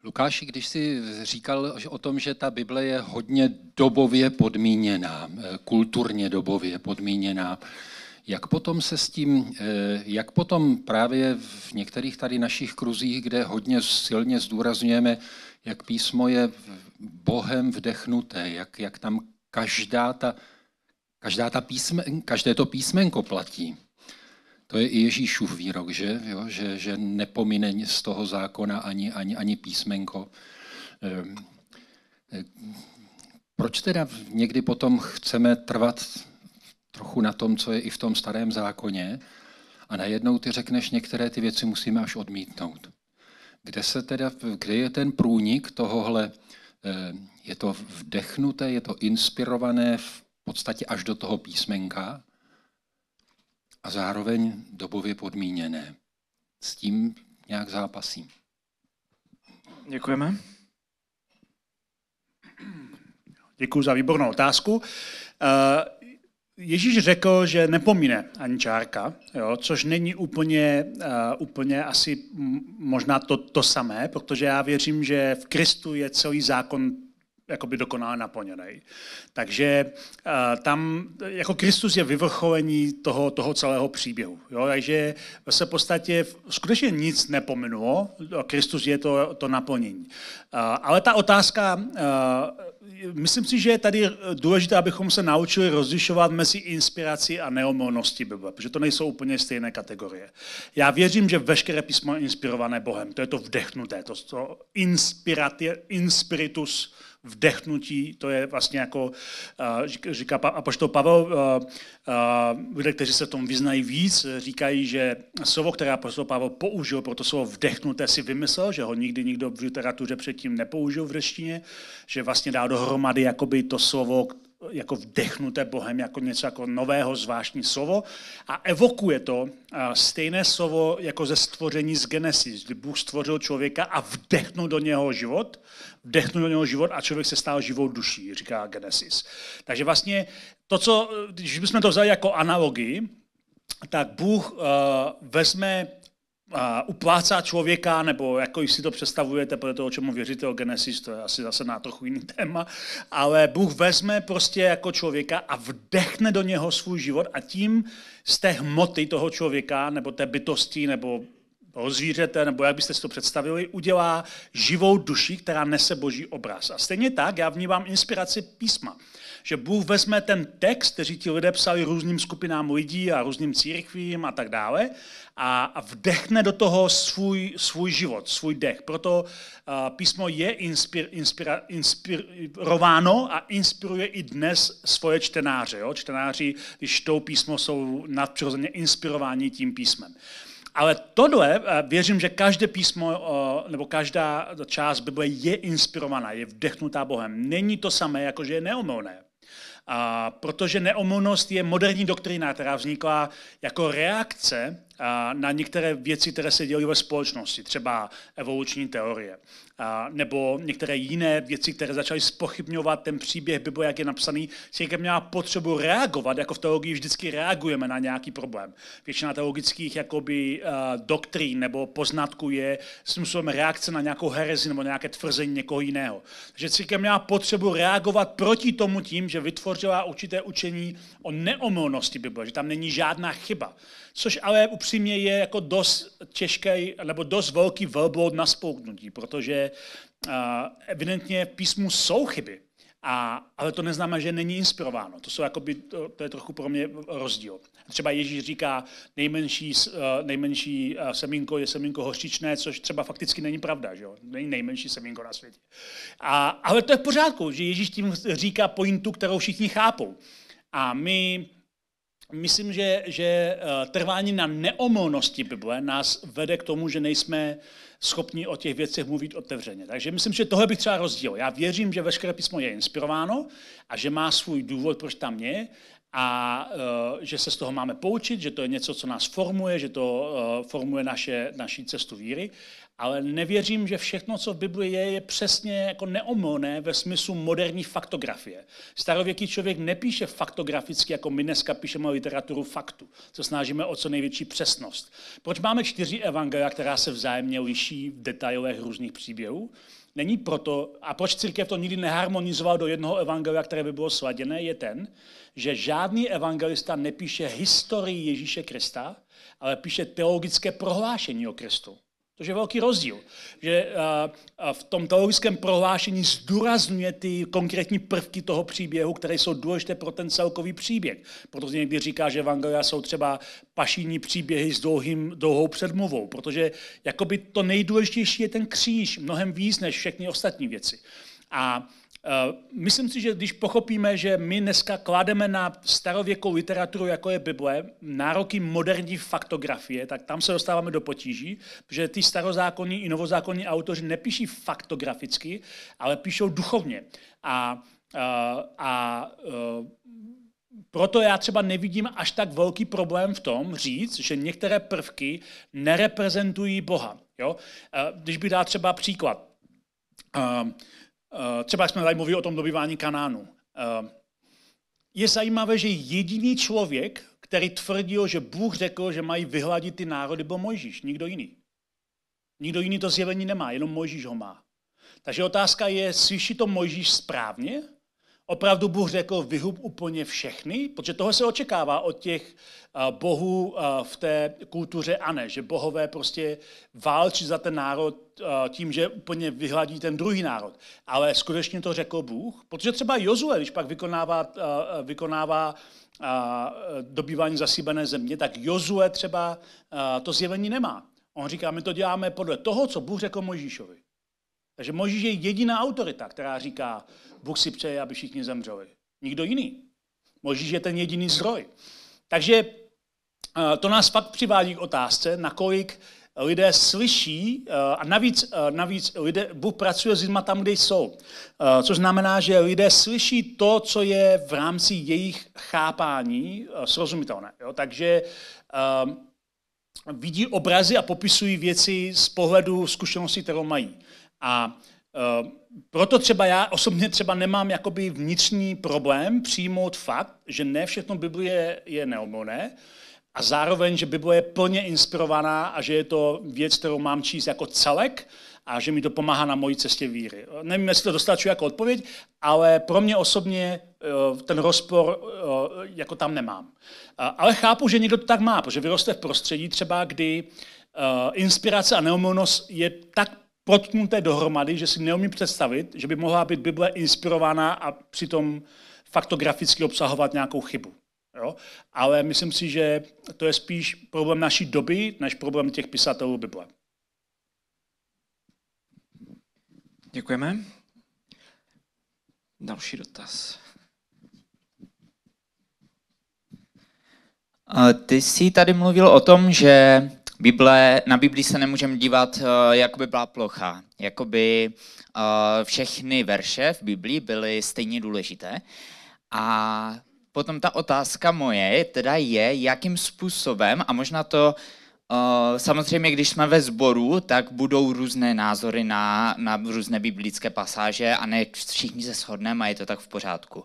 Lukáši, když jsi říkal o tom, že ta Bible je hodně dobově podmíněná, eh, kulturně dobově podmíněná, jak potom se s tím, eh, jak potom právě v některých tady našich kruzích, kde hodně silně zdůrazňujeme, jak písmo je Bohem vdechnuté, jak, jak tam každá ta, každá ta písmen, každé to písmenko platí, to je i Ježíšův výrok, že, jo? že, že nepomine z toho zákona ani, ani, ani písmenko. Ehm, e, proč teda někdy potom chceme trvat trochu na tom, co je i v tom starém zákoně, a najednou ty řekneš, některé ty věci musíme až odmítnout. Kde, se teda, kde je ten průnik tohohle? E, je to vdechnuté, je to inspirované v podstatě až do toho písmenka, a zároveň dobově podmíněné. S tím nějak zápasím. Děkujeme. Děkuji za výbornou otázku. Eh, Ježíš řekl, že nepomíne ani čárka, jo, což není úplně, uh, úplně asi možná to, to samé, protože já věřím, že v Kristu je celý zákon jakoby dokonale naplněný. Takže eh, tam jako Kristus je vyvrcholení toho, toho celého příběhu. Jo? Takže se v podstatě skutečně nic nepominulo, Kristus je to, to naplnění. Eh, ale ta otázka, eh, myslím si, že je tady důležité, abychom se naučili rozlišovat mezi inspirací a neomorností Bible, protože to nejsou úplně stejné kategorie. Já věřím, že veškeré písmo je inspirované Bohem, to je to vdechnuté, to, to inspiratie, inspiritus vdechnutí, to je vlastně jako, eh, říká apoštol Pavel, eh, eh, lidé, kteří se v tom vyznají víc, říkají, že slovo, které apoštol Pavel použil pro to slovo vdechnuté, si vymyslel, že ho nikdy nikdo v literatuře předtím nepoužil v řeštině, že vlastně dá dohromady jakoby to slovo, jako vdechnuté Bohem jako něco jako nového, zvláštní slovo a evokuje to stejné slovo jako ze stvoření z Genesis, kdy Bůh stvořil člověka a vdechnul do něho život, vdechnul do něho život a člověk se stal živou duší, říká Genesis. Takže vlastně to, co, když bychom to vzali jako analogii, tak Bůh uh, vezme uplácá člověka, nebo jako si to představujete, podle toho, čemu věříte o Genesis, to je asi zase na trochu jiný téma, ale Bůh vezme prostě jako člověka a vdechne do něho svůj život a tím z té hmoty toho člověka, nebo té bytosti, nebo toho zvířete, nebo jak byste si to představili, udělá živou duši, která nese boží obraz. A stejně tak já vnímám inspiraci písma že Bůh vezme ten text, který ti lidé psali různým skupinám lidí a různým církvím a tak dále, a, vdechne do toho svůj, svůj život, svůj dech. Proto písmo je inspir, inspira, inspirováno a inspiruje i dnes svoje čtenáře. Jo? Čtenáři, když čtou písmo, jsou nadpřirozeně inspirováni tím písmem. Ale tohle, věřím, že každé písmo nebo každá část Bible je inspirovaná, je vdechnutá Bohem. Není to samé, jako že je neomylné a protože neomluvnost je moderní doktrina, která vznikla jako reakce na některé věci, které se dějí ve společnosti, třeba evoluční teorie, nebo některé jiné věci, které začaly spochybňovat ten příběh Bible, jak je napsaný, církev měla potřebu reagovat, jako v teologii vždycky reagujeme na nějaký problém. Většina teologických jakoby, doktrín nebo poznatků je způsobem reakce na nějakou herezi nebo nějaké tvrzení někoho jiného. Takže církev měla potřebu reagovat proti tomu tím, že vytvořila určité učení, o neomylnosti Bible, že tam není žádná chyba. Což ale upřímně je jako dost těžký, nebo dost velký velbloud na spouknutí, protože evidentně v písmu jsou chyby, a, ale to neznamená, že není inspirováno. To, jsou jakoby, to, to je trochu pro mě rozdíl. Třeba Ježíš říká, nejmenší, nejmenší semínko je semínko hořčičné, což třeba fakticky není pravda. Že jo? Není nejmenší semínko na světě. A, ale to je v pořádku, že Ježíš tím říká pointu, kterou všichni chápou. A my myslím, že, že eh, trvání na neomolnosti Bible nás vede k tomu, že nejsme schopni o těch věcech mluvit otevřeně. Takže myslím, že tohle bych třeba rozdíl. Já věřím, že veškeré písmo je inspirováno a že má svůj důvod, proč tam je a uh, že se z toho máme poučit, že to je něco, co nás formuje, že to uh, formuje naše, naší cestu víry ale nevěřím, že všechno, co v Bibli je, je přesně jako neomlné ve smyslu moderní faktografie. Starověký člověk nepíše faktograficky, jako my dneska píšeme literaturu faktu, co snažíme o co největší přesnost. Proč máme čtyři evangelia, která se vzájemně liší v detailech různých příběhů? Není proto, a proč církev to nikdy neharmonizoval do jednoho evangelia, které by bylo sladěné, je ten, že žádný evangelista nepíše historii Ježíše Krista, ale píše teologické prohlášení o Kristu. To je velký rozdíl, že eh, eh, v tom teologickém prohlášení zdůrazňuje ty konkrétní prvky toho příběhu, které jsou důležité pro ten celkový příběh. Protože někdy říká, že evangelia jsou třeba pašíní příběhy s dlouhým, dlouhou předmluvou, protože jakoby to nejdůležitější je ten kříž, mnohem víc než všechny ostatní věci. A Eh, myslím si, že když pochopíme, že my dneska klademe na starověkou literaturu, jako je Bible, nároky moderní faktografie, tak tam se dostáváme do potíží, protože ty starozákonní i novozákonní autoři nepíší faktograficky, ale píšou duchovně. A, eh, a, a eh, proto já třeba nevidím až tak velký problém v tom říct, že některé prvky nereprezentují Boha. Jo? Když bych dal třeba příklad. Eh, třeba jsme tady mluvili o tom dobývání Kanánu. Eh, je zajímavé, že jediný člověk, který tvrdil, že Bůh řekl, že mají vyhladit ty národy, byl Mojžíš, nikdo jiný. Nikdo jiný to zjevení nemá, jenom Mojžíš ho má. Takže otázka je, slyší to Mojžíš správně, Opravdu Bůh řekl, vyhub úplně všechny? Protože toho se očekává od těch eh, bohů eh, v té kultuře a ne, že bohové prostě válčí za ten národ eh, tím, že úplně vyhladí ten druhý národ. Ale skutečně to řekl Bůh? Protože třeba Jozue, když pak vykonává, vykonává dobývání zasíbené země, tak Jozue třeba to zjevení nemá. On říká, my to děláme podle toho, co Bůh řekl Mojžíšovi. Takže Mojžíš je jediná autorita, která říká, Bůh si přeje, aby všichni zemřeli. Nikdo jiný. Možíš je ten jediný zdroj. Takže eh, to nás pak přivádí k otázce, nakolik lidé slyší eh, a navíc, eh, navíc lidé, Bůh pracuje s lidmi tam, kde jsou. Což znamená, že lidé slyší to, co je v rámci jejich chápání srozumitelné. Jo? Takže um, vidí obrazy a popisují věci z pohledu zkušenosti, kterou mají. A Eh, proto třeba já osobně třeba nemám jakoby vnitřní problém přijmout fakt, že ne všechno Biblie je neomoné a zároveň, že Bible je plně inspirovaná a že je to věc, kterou mám číst jako celek a že mi to pomáhá na mojí cestě víry. Nevím, jestli to dostačuje jako odpověď, ale pro mě osobně eh, ten rozpor eh, jako tam nemám. Ale chápu, že někdo to tak má, protože vyroste v prostředí třeba, kdy inspirace a neomonos je tak protknuté dohromady, že si neumím představit, že by mohla být Bible inspirovaná a přitom faktograficky obsahovat nějakou chybu. Jo? Ale myslím si, že to je spíš problém naší doby, než problém těch pisatelů Bible. Děkujeme. Další dotaz. Ty jsi tady mluvil o tom, že Bible, na Biblii se nemůžeme dívat, eh, jako by byla plocha. Jakoby eh, všechny verše v Biblii byly stejně důležité. A potom ta otázka moje teda je, jakým způsobem, a možná to eh, samozřejmě, když jsme ve sboru, tak budou různé názory na, na různé biblické pasáže a ne všichni se shodneme a je to tak v pořádku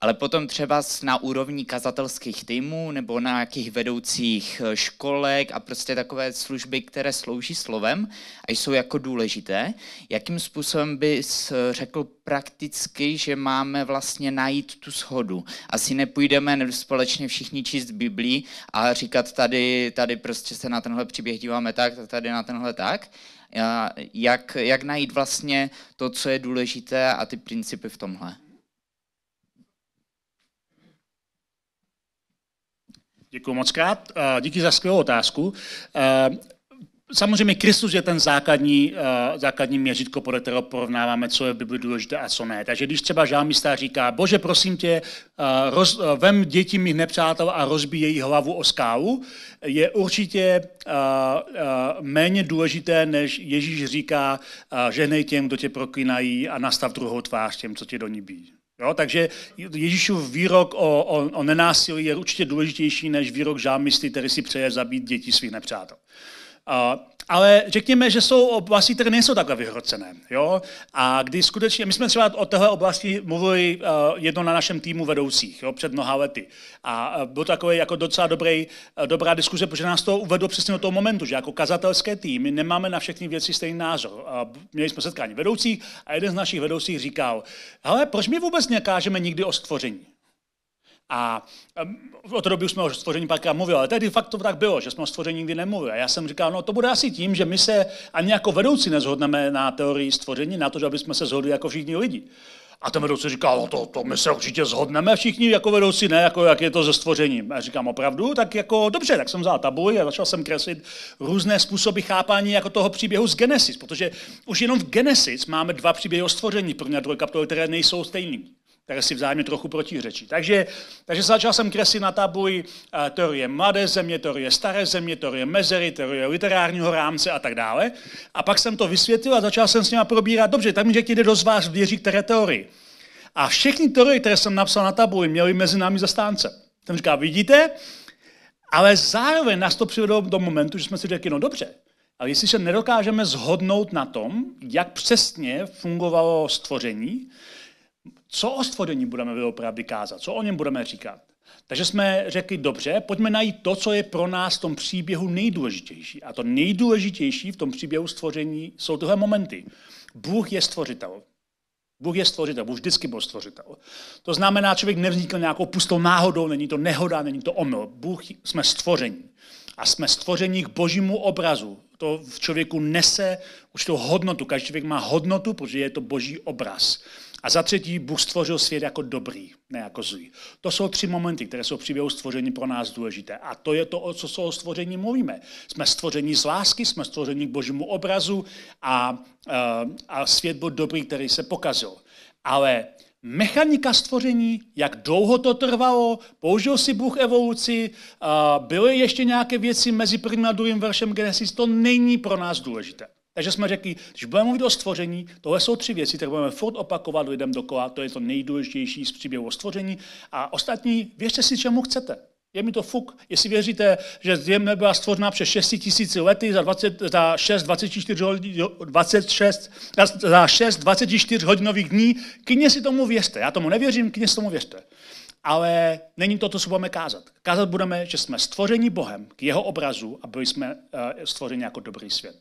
ale potom třeba na úrovni kazatelských týmů nebo na jakých vedoucích eh, školek a prostě takové služby, které slouží slovem a jsou jako důležité. Jakým způsobem bys eh, řekl prakticky, že máme vlastně najít tu shodu? Asi nepůjdeme společně všichni číst Biblii a říkat tady, tady prostě se na tenhle příběh díváme tak, tady na tenhle tak. Jak, jak najít vlastně to, co je důležité a ty principy v tomhle? Děkuji moc krát. Eh, díky za skvělou otázku. Eh, samozřejmě Kristus je ten základní, eh, základní měřitko, podle kterého porovnáváme, co je v Bibli důležité a co ne. Takže když třeba žámista říká, bože, prosím tě, roz, vem děti mých nepřátel a rozbij její hlavu o skálu, je určitě méně důležité, než Ježíš říká, ženej těm, kdo tě proklínají a nastav druhou tvář těm, co tě do ní bíjí. Jo, takže Ježíšův výrok o, o, o nenásilí je určitě důležitější než výrok žámisty, který si přeje zabít děti svých nepřátel. A ale řekněme, že jsou oblasti, které nejsou takhle vyhrocené. Jo? A kdy skutečně, my jsme třeba o téhle oblasti mluvili uh, eh, jedno na našem týmu vedoucích jo, před mnoha lety. A uh, byl takový jako docela dobrý, uh, dobrá diskuze, protože nás to uvedlo přesně do toho momentu, že jako kazatelské týmy nemáme na všechny věci stejný názor. Uh, měli jsme setkání vedoucích a jeden z našich vedoucích říkal, "Ale proč my vůbec nekážeme nikdy o stvoření? A eh, o té doby už jsme o stvoření párkrát mluvili, ale tehdy fakt to tak bylo, že jsme o stvoření nikdy nemluvili. A já jsem říkal, no to bude asi tím, že my se ani jako vedoucí nezhodneme na teorii stvoření, na to, že aby jsme se zhodli jako všichni lidi. A ten vedoucí říkal, no to, to my se určitě zhodneme všichni jako vedoucí, ne jako jak je to se stvořením. A říkám, opravdu? Tak jako dobře, tak jsem vzal tabuli a začal jsem kreslit různé způsoby chápání jako toho příběhu z Genesis, protože už jenom v Genesis máme dva příběhy o stvoření, první a druhý kapitoly, které nejsou stejný které si vzájemně trochu protiřečí. Takže, takže začal jsem kreslit na tabuli eh, teorie mladé země, teorie staré země, teorie mezery, teorie literárního rámce a tak dále. A pak jsem to vysvětlil a začal jsem s nimi probírat, dobře, tak mi řekni, kdo z vás věří které teorii. A všechny teorie, které jsem napsal na tabuli, měly mezi námi zastánce. Ten říká, vidíte, ale zároveň nás to přivedlo do momentu, že jsme si řekli, no dobře, ale jestli se nedokážeme zhodnout na tom, jak přesně fungovalo stvoření, co o stvoření budeme opravdu kázat, co o něm budeme říkat. Takže jsme řekli, dobře, pojďme najít to, co je pro nás v tom příběhu nejdůležitější. A to nejdůležitější v tom příběhu stvoření jsou tyhle momenty. Bůh je stvořitel. Bůh je stvořitel, Bůh vždycky byl stvořitel. To znamená, člověk nevznikl nějakou pustou náhodou, není to nehoda, není to omyl. Bůh jsme stvoření. A jsme stvoření k božímu obrazu to v člověku nese určitou hodnotu. Každý člověk má hodnotu, protože je to boží obraz. A za třetí, Bůh stvořil svět jako dobrý, ne jako zlý. To jsou tři momenty, které jsou v příběhu stvoření pro nás důležité. A to je to, o co se o stvoření mluvíme. Jsme stvoření z lásky, jsme stvoření k božímu obrazu a, a, eh, a svět byl dobrý, který se pokazil. Ale mechanika stvoření, jak dlouho to trvalo, použil si Bůh evoluci, byly ještě nějaké věci mezi prvním a druhým veršem Genesis, to není pro nás důležité. Takže jsme řekli, když budeme mluvit o stvoření, tohle jsou tři věci, které budeme furt opakovat lidem dokola, to je to nejdůležitější z příběhu o stvoření a ostatní věřte si, čemu chcete. Je mi to fuk. Jestli věříte, že země byla stvořena přes 6 tisíc lety za, 20, za 6, 24, 26, za 6 24 hodinových dní, kyně si tomu věřte. Já tomu nevěřím, kyně si tomu věřte. Ale není to, to, co budeme kázat. Kázat budeme, že jsme stvořeni Bohem k jeho obrazu a byli jsme eh, stvořeni jako dobrý svět.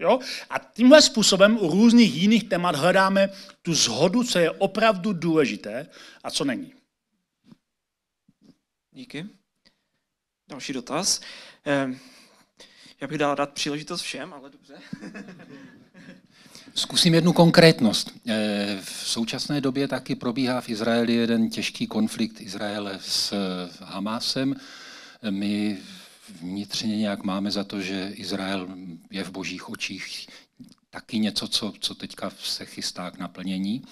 Jo? A tímhle způsobem u různých jiných témat hledáme tu zhodu, co je opravdu důležité a co není. Díky. Další dotaz. Ehm, já bych dal rád příležitost všem, ale dobře. (laughs) Zkusím jednu konkrétnost. Ehm, v současné době taky probíhá v Izraeli jeden těžký konflikt Izraele s eh, Hamásem. My vnitřně nějak máme za to, že Izrael je v božích očích taky něco, co, co teďka se chystá k naplnění.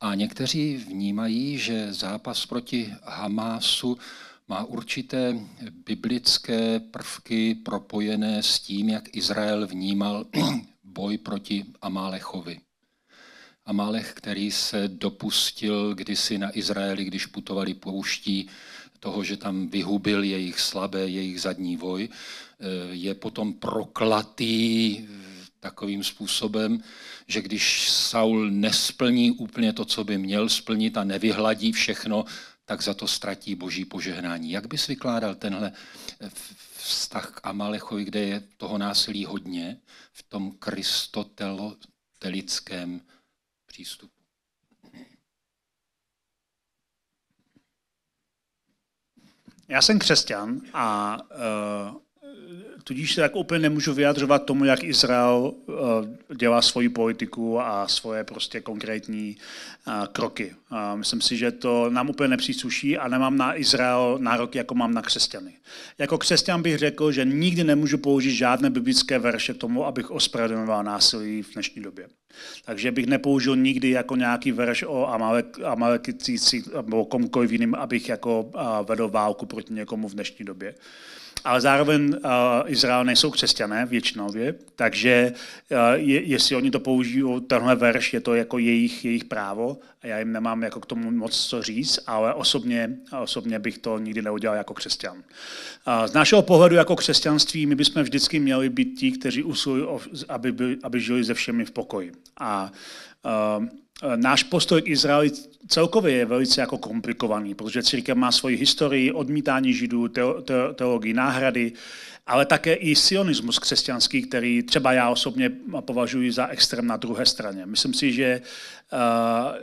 A někteří vnímají, že zápas proti Hamásu má určité biblické prvky propojené s tím, jak Izrael vnímal (clears throat) boj proti Amálechovi. Amálech, který se dopustil kdysi na Izraeli, když putovali pouští, toho, že tam vyhubil jejich slabé, jejich zadní voj, eh, je potom proklatý takovým způsobem, že když Saul nesplní úplně to, co by měl splnit a nevyhladí všechno, tak za to ztratí boží požehnání. Jak bys vykládal tenhle eh, vztah k Amalechovi, kde je toho násilí hodně, v tom kristotelickém přístupu? Já jsem křesťan a eh, Tudíž se tak úplně nemůžu vyjadřovat tomu, jak Izrael eh, dělá svoji politiku a svoje prostě konkrétní eh, kroky. Myslím si, že to nám úplně nepřísluší a nemám na Izrael nárok, jako mám na křesťany. Jako křesťan bych řekl, že nikdy nemůžu použít žádné biblické verše k tomu, abych ospravedlňoval násilí v dnešní době. Takže bych nepoužil nikdy jako nějaký verš o Amalekicích nebo komukoliv jiným, abych jako eh, vedl válku proti někomu v dnešní době ale zároveň uh, Izrael nejsou křesťané většinově, takže uh, je, jestli oni to použijou, tenhle verš, je to jako jejich, jejich právo a já jim nemám jako k tomu moc co říct, ale osobně, osobně bych to nikdy neudělal jako křesťan. Uh, z našeho pohledu jako křesťanství my bychom vždycky měli být ti, kteří usilují, aby, aby žili ze všemi v pokoji. A Ehm, náš postoj k Izraeli celkově je velice jako komplikovaný, protože církev má svoji historii, odmítání židů, teologii náhrady, ale také i sionismus křesťanský, který třeba já osobně považuji za extrém na druhé straně. Myslím si, že, ehm,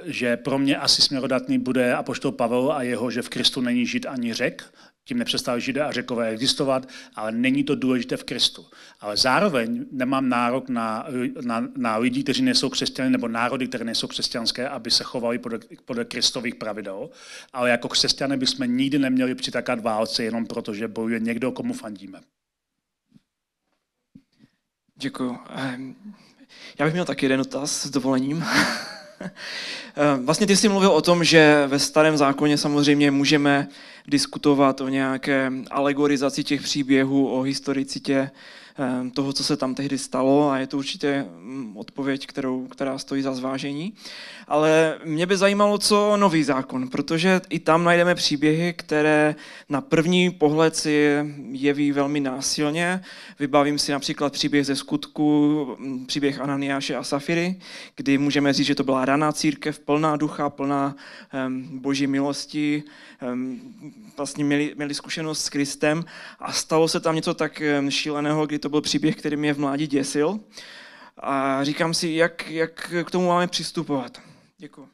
že pro mě asi směrodatný bude apoštol Pavel a jeho, že v Kristu není žid ani řek, tím nepřestali židé a řekové existovat, ale není to důležité v Kristu. Ale zároveň nemám nárok na, na, na lidi, kteří nejsou křesťané, nebo národy, které nejsou křesťanské, aby se chovali podle, podle kristových pravidel. Ale jako křesťané bychom nikdy neměli přitakat válce jenom proto, že bojuje někdo, komu fandíme. Děkuji. Ehm, já bych měl taky jeden dotaz s dovolením. (laughs) Eh, vlastně ty jsi mluvil o tom, že ve starém zákoně samozřejmě můžeme diskutovat o nějaké alegorizaci těch příběhů, o historicitě Ehm, toho, co se tam tehdy stalo a je to určitě mm, odpověď, kterou, která stojí za zvážení. Ale mě by zajímalo, co nový zákon, protože i tam najdeme příběhy, které na první pohled si jeví velmi násilně. Vybavím si například příběh ze skutku, mm, příběh Ananiáše a Safiry, kdy můžeme říct, že to byla raná církev, plná ducha, plná ehm, boží milosti, ehm, vlastně měli, měli zkušenost s Kristem a stalo se tam něco tak šíleného, kdy to byl příběh, který mě v mládí děsil. A říkám si, jak, jak k tomu máme přistupovat. Děkuji. Uh,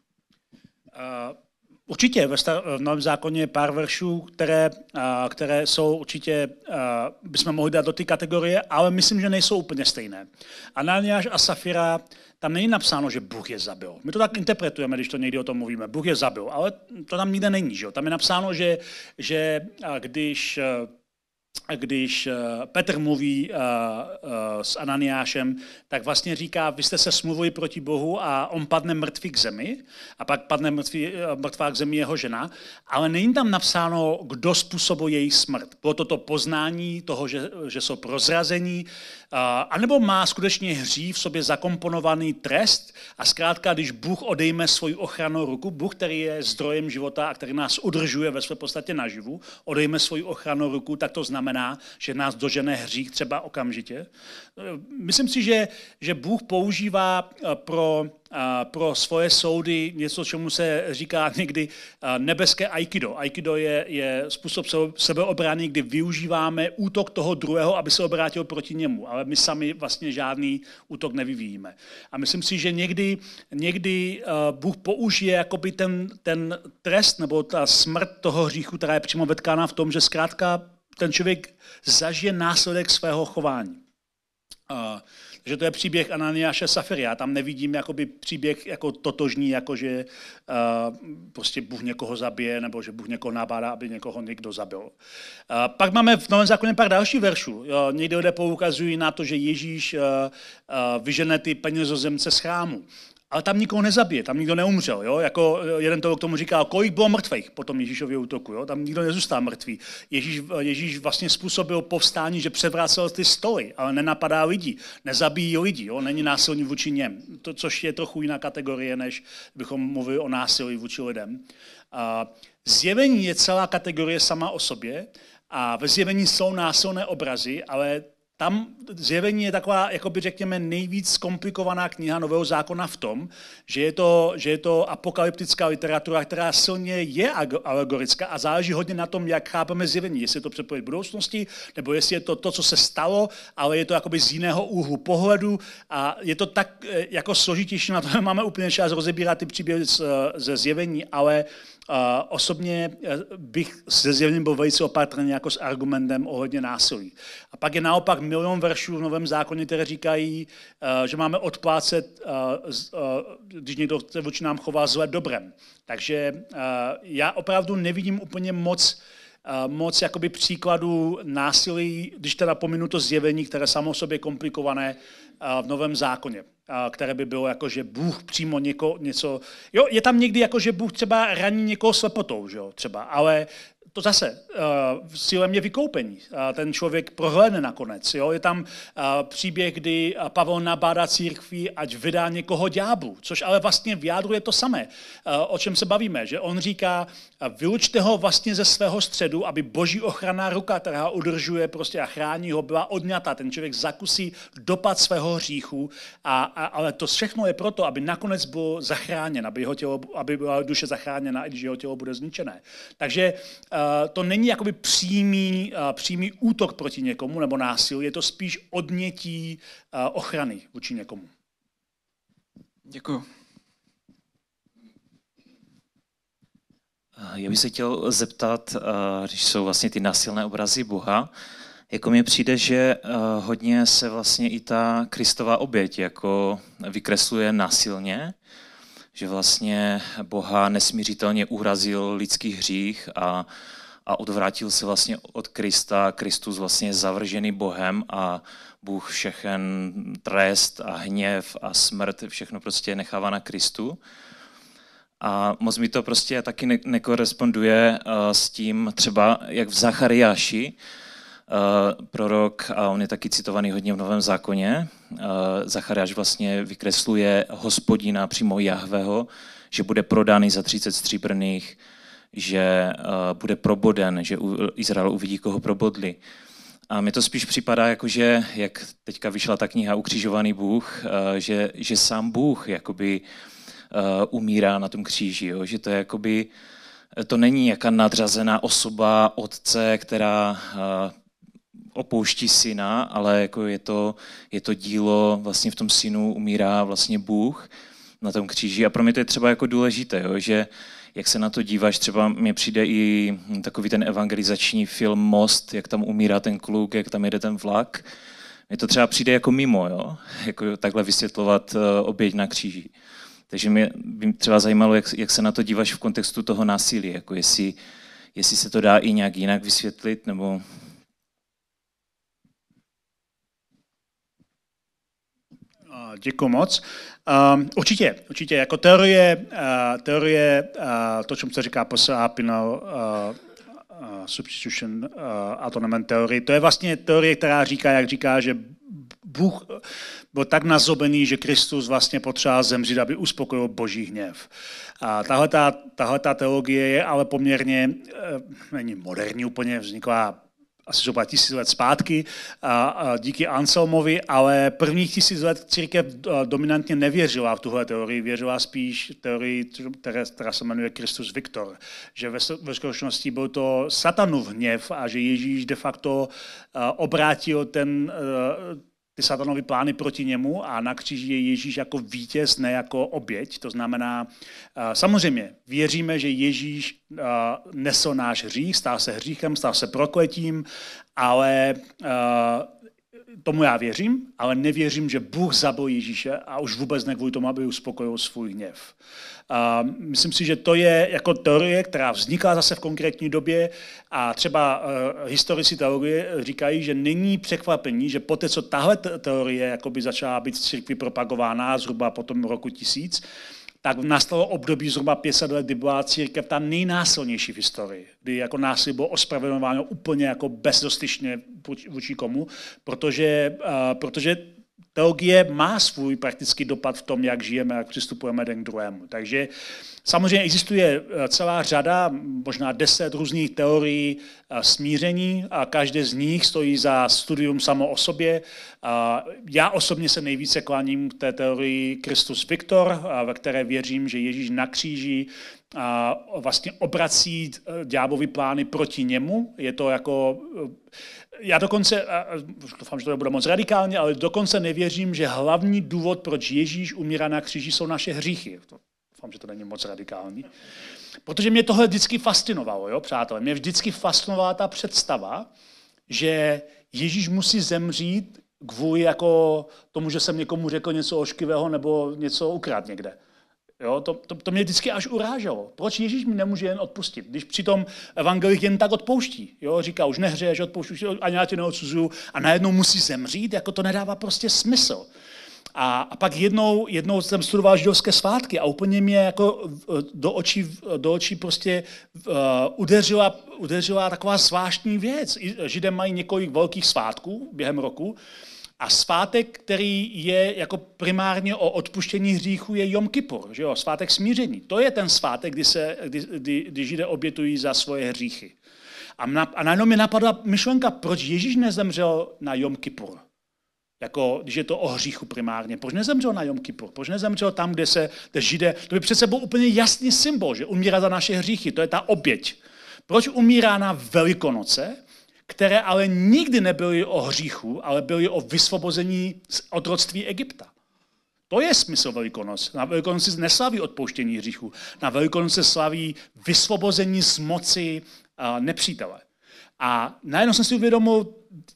určitě ve star- v Novém zákoně je pár veršů, které, uh, které jsou určitě, uh, bychom mohli dát do té kategorie, ale myslím, že nejsou úplně stejné. Ananiáš a Safira tam není napsáno, že Bůh je zabil. My to tak interpretujeme, když to někdy o tom mluvíme. Bůh je zabil, ale to tam nikde není. Že jo? Tam je napsáno, že, že když když Petr mluví s Ananiášem, tak vlastně říká, vy jste se smluvili proti Bohu a on padne mrtvý k zemi a pak padne mrtvý, mrtvá k zemi jeho žena, ale není tam napsáno, kdo způsobil její smrt. Bylo to to poznání toho, že, že jsou prozrazení, a nebo má skutečně hří v sobě zakomponovaný trest a zkrátka, když Bůh odejme svoji ochranou ruku, Bůh, který je zdrojem života a který nás udržuje ve své podstatě naživu, odejme svoji ochranou ruku, tak to znamená, že nás dožene hřích třeba okamžitě. E, myslím si, že, že Bůh používá e, pro pro svoje soudy něco, čemu se říká někdy nebeské aikido. Aikido je, je způsob sebeobrany, kdy využíváme útok toho druhého, aby se obrátil proti němu, ale my sami vlastně žádný útok nevyvíjíme. A myslím si, že někdy, někdy Bůh použije jakoby ten, ten trest nebo ta smrt toho hříchu, která je přímo vetkána v tom, že zkrátka ten člověk zažije následek svého chování. Uh, takže to je příběh Ananiáše Safiry. Já tam nevidím jakoby příběh jako totožní, jako že uh, prostě Bůh někoho zabije, nebo že Bůh někoho nabádá, aby někoho někdo zabil. Uh, pak máme v Novém zákoně pár dalších veršů. Jo, někde lidé poukazují na to, že Ježíš uh, uh, vyžene ty penězozemce z chrámu ale tam nikoho nezabije, tam nikdo neumřel. Jo? Jako eh, jeden toho k tomu říká, kolik bylo mrtvých po tom Ježíšově útoku. Jo? Tam nikdo nezůstá mrtvý. Ježíš, eh, Ježíš vlastně způsobil povstání, že převrácel ty stoly, ale nenapadá lidi, nezabíjí lidi, jo? není násilní vůči něm. To, což je trochu jiná kategorie, než bychom mluvili o násilí vůči lidem. A zjevení je celá kategorie sama o sobě a ve zjevení jsou násilné obrazy, ale tam zjevení je taková, jako by řekněme, nejvíc komplikovaná kniha Nového zákona v tom, že je to, že je to apokalyptická literatura, která silně je alegorická a záleží hodně na tom, jak chápeme zjevení, jestli je to předpověď budoucnosti, nebo jestli je to to, co se stalo, ale je to jakoby z jiného úhlu pohledu a je to tak eh, jako složitější, na to (laughs) máme úplně čas rozebírat ty příběhy eh, ze zjevení, ale Osobně eh, bych se zjevným byl velice opatrný jako s argumentem ohledně násilí. A pak je naopak milion veršů v Novém zákoně, které říkají, eh, že máme odplácet, eh, když někdo se vůči nám chová zle dobrem. Takže já opravdu nevidím úplně moc Eh, moc jakoby příkladů násilí, když teda pominu to zjevení, které samo sobě komplikované eh, v Novém zákoně, eh, které by bylo jako, že Bůh přímo něko, něco... Jo, je tam někdy jako, že Bůh třeba raní někoho slepotou, že jo, třeba, ale to zase, uh, eh, cílem je vykoupení. Uh, ten člověk prohlédne nakonec. Jo? Je tam uh, příběh, kdy Pavel nabádá církví, ať vydá někoho ďáblu, což ale vlastně v jádru je to samé, uh, o čem se bavíme. Že on říká, uh, vylučte ho vlastně ze svého středu, aby boží ochranná ruka, která ho udržuje prostě a chrání ho, byla odňata. Ten člověk zakusí dopad svého hříchu, a, a, ale to všechno je proto, aby nakonec byl zachráněn, aby, jeho tělo, aby byla duše zachráněna, i když jeho tělo bude zničené. Takže uh, Eh, to není jakoby přímý, eh, přímý útok proti někomu nebo násilí, je to spíš odnětí eh, ochrany vůči někomu. Děkuji. Já bych se chtěl zeptat, když jsou vlastně ty násilné obrazy Boha, jako mně přijde, že hodně se vlastně i ta Kristová oběť jako vykresluje násilně, že vlastně Boha nesmířitelně uhrazil lidský hřích a, a odvrátil se vlastně od Krista. Kristus vlastně zavržený Bohem a Bůh všechen trest a hněv a smrt, všechno prostě nechává na Kristu. A moc mi to prostě taky ne- nekoresponduje eh, s tím třeba, jak v Zachariáši, Eh, prorok, a on je taky citovaný hodně v Novém zákoně, eh, Zachariáš vlastně vykresluje hospodina přímo Jahveho, že bude prodány za 30 stříbrných, že eh, bude proboden, že Izrael uvidí, koho probodli. A mi to spíš připadá, jako že, jak teďka vyšla ta kniha Ukřižovaný Bůh, že, že sám Bůh jakoby umírá na tom kříži, jo? že to je jakoby, to není jaká nadřazená osoba, otce, která opouští syna, ale jako je, to, je to dílo, vlastně v tom synu umírá vlastně Bůh na tom kříži. A pro mě to je třeba jako důležité, jo, že jak se na to díváš, třeba mně přijde i takový ten evangelizační film Most, jak tam umírá ten kluk, jak tam jede ten vlak. Mně to třeba přijde jako mimo, jo? Jako takhle vysvětlovat eh, oběť na kříži. Takže mě by třeba zajímalo, jak, jak se na to díváš v kontextu toho násilí, jako jestli, jestli se to dá i nějak jinak vysvětlit, nebo Děkuji moc. Um, určitě, určitě. Jako teorie, uh, teorie uh, to, čemu se říká posápino, uh, uh, substitution uh, eh, autonomem teorie, to je vlastně teorie, která říká, jak říká, že Bůh byl tak nazobený, že Kristus vlastně potřeboval zemřít, aby uspokojil boží hněv. A tahle, ta, teologie je ale poměrně, není moderní úplně, vznikla asi zhruba tisíc let zpátky a, a díky Anselmovi, ale prvních tisíc let církev e, dominantně nevěřila v tuhle teorii, věřila spíš teorii, která, která se jmenuje Kristus Viktor, že ve, ve skutečnosti byl to satanův hněv a že Ježíš de facto e, obrátil ten, e, ty satanovy plány proti němu a na kříži je Ježíš jako vítěz, ne jako oběť. To znamená, eh, samozřejmě věříme, že Ježíš eh, nesl náš hřích, stál se hříchem, stál se prokletím, ale eh, tomu já věřím, ale nevěřím, že Bůh zabil Ježíše a už vůbec ne kvůli tomu, aby uspokojil svůj hněv. A myslím si, že to je jako teorie, která vzniká zase v konkrétní době a třeba uh, historici teorie říkají, že není překvapení, že poté, co tahle teorie začala být v církvi propagována zhruba po tom roku tisíc, tak nastalo období zhruba 500 let, kdy byla církev ta nejnásilnější v historii, kdy jako násilí bylo ospravedlňováno úplně jako bezdostyčně vůči komu, protože, eh, protože teologie má svůj praktický dopad v tom, jak žijeme, jak přistupujeme den k druhému. Takže samozřejmě existuje eh, celá řada, možná deset různých teorií eh, smíření a každé z nich stojí za studium samo o sobě. Já osobně se nejvíce kláním k té teorii Kristus Viktor, eh, ve které věřím, že Ježíš na kříži a vlastně obrací ďábovy plány proti němu. Je to jako já dokonce, a doufám, že to bude moc radikálně, ale dokonce nevěřím, že hlavní důvod, proč Ježíš umírá na kříži, jsou naše hříchy. Doufám, že to není moc radikální. Protože mě tohle vždycky fascinovalo, jo, přátelé. Mě vždycky fascinovala ta představa, že Ježíš musí zemřít kvůli jako tomu, že jsem někomu řekl něco oškivého nebo něco ukrát někde. Jo, to, to, to mě vždycky až uráželo. Proč Ježíš mi nemůže jen odpustit, když přitom evangelik jen tak odpouští? Jo, říká, už nehřeješ, odpouští, a já tě neodsuzuju a najednou musí zemřít, jako to nedává prostě smysl. A, a pak jednou, jednou jsem studoval židovské svátky a úplně mě jako eh, do očí, do očí prostě uh, udeřila, udeřila taková zvláštní věc. Židé mají několik velkých svátků během roku a svátek, který je jako primárně o odpuštění hříchu, je Jom Kippur, že jo? svátek smíření. To je ten svátek, kdy, se, kdy, kdy, kdy židé obětují za svoje hříchy. A, na, a najednou mi napadla myšlenka, proč Ježíš nezemřel na Jom Kippur? Jako, když je to o hříchu primárně. Proč nezemřel na Jom Kippur? Proč nezemřel tam, kde se kde židé... To by přece byl úplně jasný symbol, že umírá za naše hříchy. To je ta oběť. Proč umírá na Velikonoce? které ale nikdy nebyly o hříchu, ale byly o vysvobození z otroctví Egypta. To je smysl Velikonoc. Na se neslaví odpouštění hříchu. Na se slaví vysvobození z moci nepřítele. A najednou jsem si uvědomil,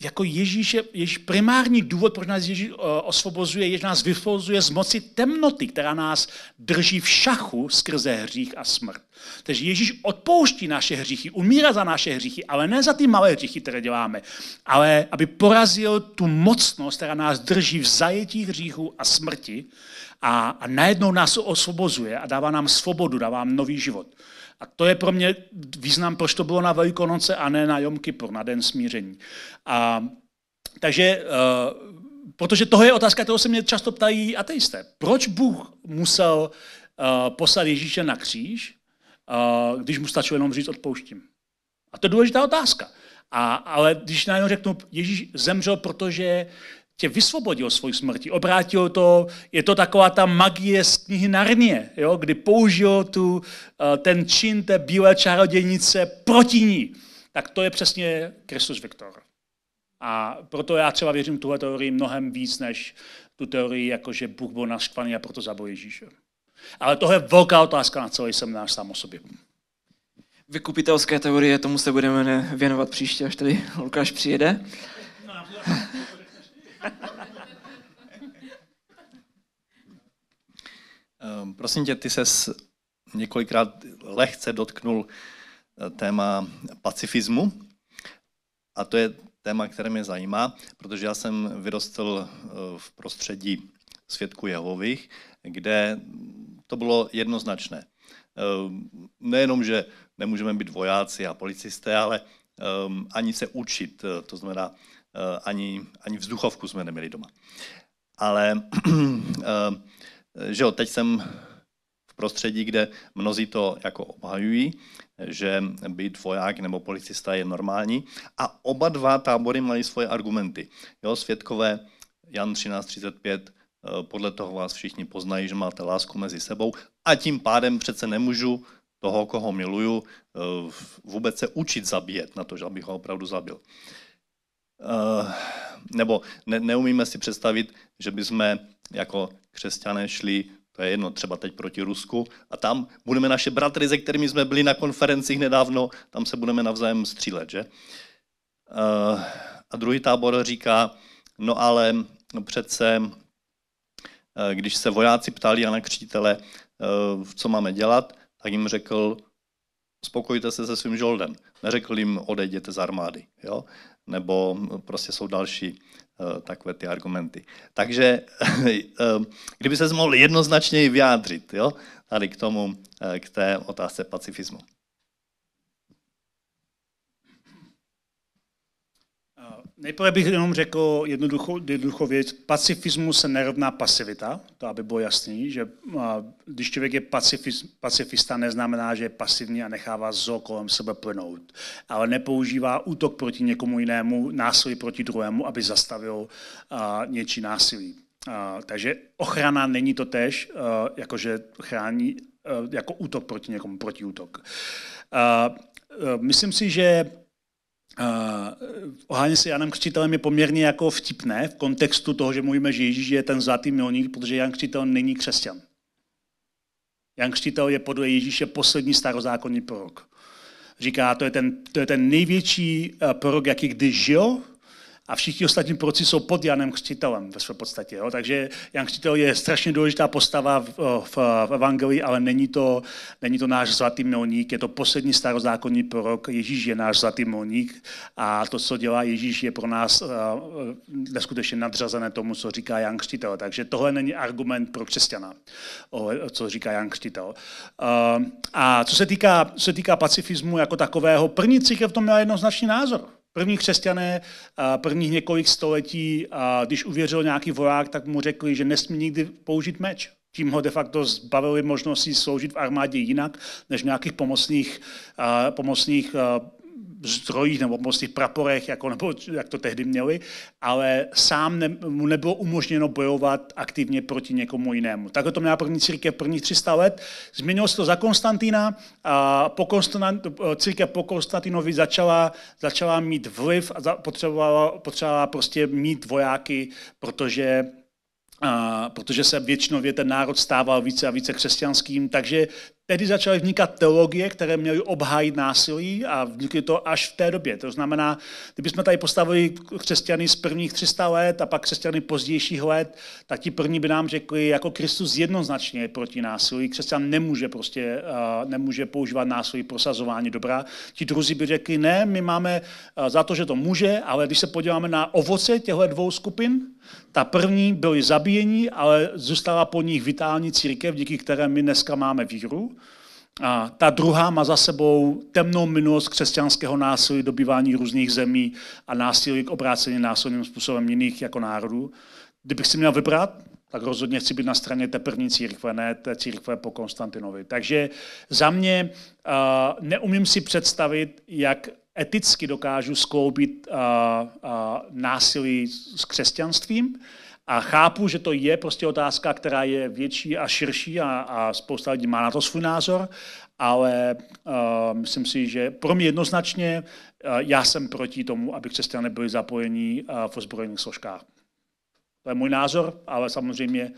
jako Ježíš je Ježíš primární důvod, proč nás Ježíš eh, osvobozuje, je, že nás vyfozuje z moci temnoty, která nás drží v šachu skrze hřích a smrt. Takže Ježíš odpouští naše hříchy, umírá za naše hříchy, ale ne za ty malé hříchy, které děláme, ale aby porazil tu mocnost, která nás drží v zajetí hříchu a smrti a, a najednou nás osvobozuje a dává nám svobodu, dává nám nový život. A to je pro mě význam, proč to bylo na Velikonoce a ne na Jom Kippur, na Den smíření. A, takže uh, protože tohle je otázka, kterou se mě často ptají ateisté. Proč Bůh musel uh, poslat Ježíše na kříž, uh, když mu stačilo jenom říct odpouštím? A to je důležitá otázka. A, ale když najednou řeknu, Ježíš zemřel, protože tě vysvobodil svou smrti, obrátil to, je to taková ta magie z knihy Narnie, jo, kdy použil tu, eh, ten čin té bílé čarodějnice proti ní. Tak to je přesně Kristus Viktor. A proto já třeba věřím tuhle teorii mnohem víc než tu teorii, jako že Bůh byl naštvaný a proto zabojí Ježíše. Ale tohle je velká otázka na celý seminář sám o sobě. Vykupitelské teorie, tomu se budeme věnovat příště, až tady Lukáš přijede. Ehm, prosím tě, ty ses několikrát lehce dotknul eh, téma pacifismu a to je téma, které mě zajímá, protože já jsem vyrostl eh, v prostředí svědků Jehových, kde to bylo jednoznačné. Ehm, nejenom, že nemůžeme být vojáci a policisté, ale ehm, ani se učit. Eh, to znamená, Eh, ani, ani vzduchovku jsme neměli doma. Ale (clears throat) eh, že jo, teď jsem v prostředí, kde mnozí to jako obhajují, že být voják nebo policista je normální. A oba dva tábory mají svoje argumenty. Jo, světkové Jan 1335 eh, podle toho vás všichni poznají, že máte lásku mezi sebou a tím pádem přece nemůžu toho, koho miluju, vůbec se učit zabíjet na to, že abych ho opravdu zabil. Eh, nebo ne, neumíme si představit, že jsme jako křesťané šli, to je jedno, třeba teď proti Rusku, a tam budeme naše bratry, se kterými jsme byli na konferencích nedávno, tam se budeme navzájem střílet, že? Eh, a druhý tábor říká, no ale přece, eh, když se vojáci ptali Jana Křtitele, co máme dělat, tak jim řekl, spokojte se se svým žoldem. Neřekl jim, odejděte z armády. Jo? nebo prostě jsou další eh, takové ty argumenty. Takže (laughs) eh, kdyby se mohl jednoznačně vyjádřit jo, tady k tomu, eh, k té otázce pacifismu. Nejprve bych jenom řekl jednoduchou, jednoduchou věc. Pacifismu se nerovná pasivita, to aby bylo jasný, že když člověk je pacifist, pacifista, neznamená, že je pasivní a nechává zlo kolem sebe plnout, ale nepoužívá útok proti někomu jinému, násilí proti druhému, aby zastavil něčí násilí. Takže ochrana není to tež, jakože chrání jako útok proti někomu, protiútok. Myslím si, že uh, eh, ohání se Janem Křtitelem je poměrně jako vtipné v kontextu toho, že mluvíme, že Ježíš je ten zlatý milník, protože Jan Křtitel není křesťan. Jan Křtitel je podle Ježíše poslední starozákonní prorok. Říká, to je ten, to je ten největší eh, prorok, jaký kdy žil, a všichni ostatní proci jsou pod Janem Křtitelem ve své podstatě. Jo? Takže Jan Křtitel je strašně důležitá postava v, v, v Evangelii, ale není to, není to náš zlatý milník, je to poslední starozákonní prorok. Ježíš je náš zlatý milník a to, co dělá Ježíš, je pro nás uh, neskutečně nadřazené tomu, co říká Jan Křtitel. Takže tohle není argument pro křesťana, o, co říká Jan Křtitel. Uh, a co se týká, co se týká pacifismu jako takového, první církev tom měla jednoznačný názor. První křesťané prvních několik století, když uvěřil nějaký voják, tak mu řekli, že nesmí nikdy použít meč. Tím ho de facto zbavili možnosti sloužit v armádě jinak, než v nějakých pomocných, pomocných zdrojích nebo moc těch praporech, jako, nebo jak to tehdy měli, ale sám ne, mu nebylo umožněno bojovat aktivně proti někomu jinému. Takhle to měla první církev prvních 300 let. Změnilo se to za Konstantína a po Konstantin, církev po Konstantinovi začala, začala mít vliv a potřebovala, potřebovala prostě mít vojáky, protože a, protože se většinově ten národ stával více a více křesťanským, takže Tehdy začaly vznikat teologie, které měly obhájit násilí a vznikly to až v té době. To znamená, kdybychom tady postavili křesťany z prvních 300 let a pak křesťany pozdějších let, tak ti první by nám řekli, jako Kristus jednoznačně je proti násilí. Křesťan nemůže prostě eh, nemůže používat násilí prosazování dobra. Ti druzí by řekli, ne, my máme eh, za to, že to může, ale když se podíváme na ovoce těchto dvou skupin, ta první byly zabíjení, ale zůstala po nich vitální církev, díky které my dneska máme víru. A ta druhá má za sebou temnou minulost křesťanského násilí, dobývání různých zemí a násilí k obrácení násilným způsobem jiných jako národů. Kdybych si měl vybrat, tak rozhodně chci být na straně té první církve, ne té církve po Konstantinovi. Takže za mě uh, neumím si představit, jak eticky dokážu skloubit uh, uh, násilí s křesťanstvím, a chápu, že to je prostě otázka, která je větší a širší a, a spousta lidí má na to svůj názor, ale uh, myslím si, že pro mě jednoznačně uh, já jsem proti tomu, aby křesťané byli zapojení uh, eh, v ozbrojených složkách. To je můj názor, ale samozřejmě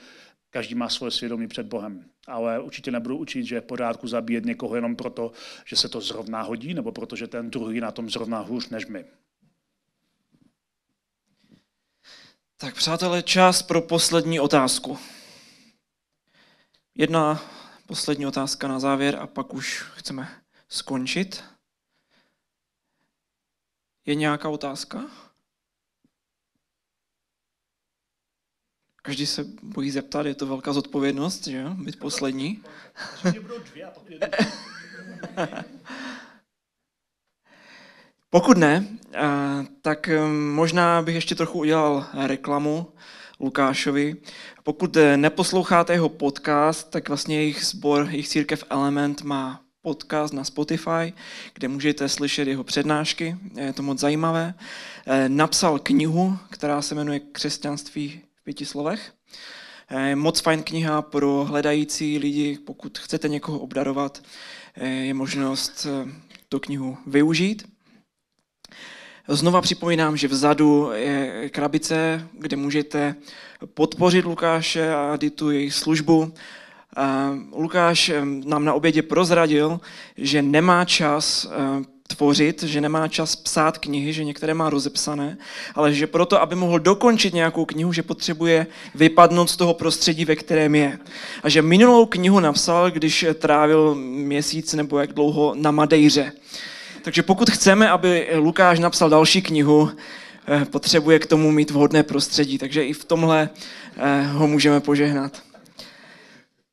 každý má svoje svědomí před Bohem. Ale určitě nebudu učit, že je v pořádku zabíjet někoho jenom proto, že se to zrovna hodí, nebo protože ten druhý na tom zrovna hůř než my. Tak přátelé, čas pro poslední otázku. Jedna poslední otázka na závěr a pak už chceme skončit. Je nějaká otázka? Každý se bojí zeptat, je to velká zodpovědnost, že jo, být poslední. (laughs) Pokud ne, eh, tak eh, možná bych ještě trochu udělal reklamu Lukášovi. Pokud eh, neposloucháte jeho podcast, tak vlastně jejich sbor, jejich církev Element má podcast na Spotify, kde můžete slyšet jeho přednášky, je to moc zajímavé. Napsal knihu, která se jmenuje Křesťanství v pěti slovech. Moc fajn kniha pro hledající lidi, pokud chcete někoho obdarovat, je možnost tu knihu využít. Znova připomínám, že vzadu je krabice, kde můžete podpořit Lukáše a Ditu jejich službu. Lukáš nám na obědě prozradil, že nemá čas tvořit, že nemá čas psát knihy, že některé má rozepsané, ale že proto, aby mohl dokončit nějakou knihu, že potřebuje vypadnout z toho prostředí, ve kterém je. A že minulou knihu napsal, když trávil měsíc nebo jak dlouho na Madejře. Takže pokud chceme, aby Lukáš napsal další knihu, eh, potřebuje k tomu mít vhodné prostředí. Takže i v tomhle eh, ho můžeme požehnat.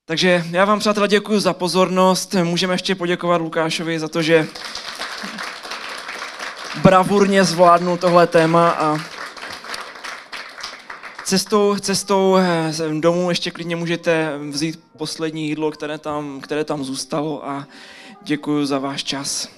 Takže já vám, přátelé, děkuji za pozornost. Můžeme ještě poděkovat Lukášovi za to, že bravurně zvládnul tohle téma a cestou, cestou eh, domů ještě klidně můžete vzít poslední jídlo, které tam, které tam zůstalo a děkuji za váš čas.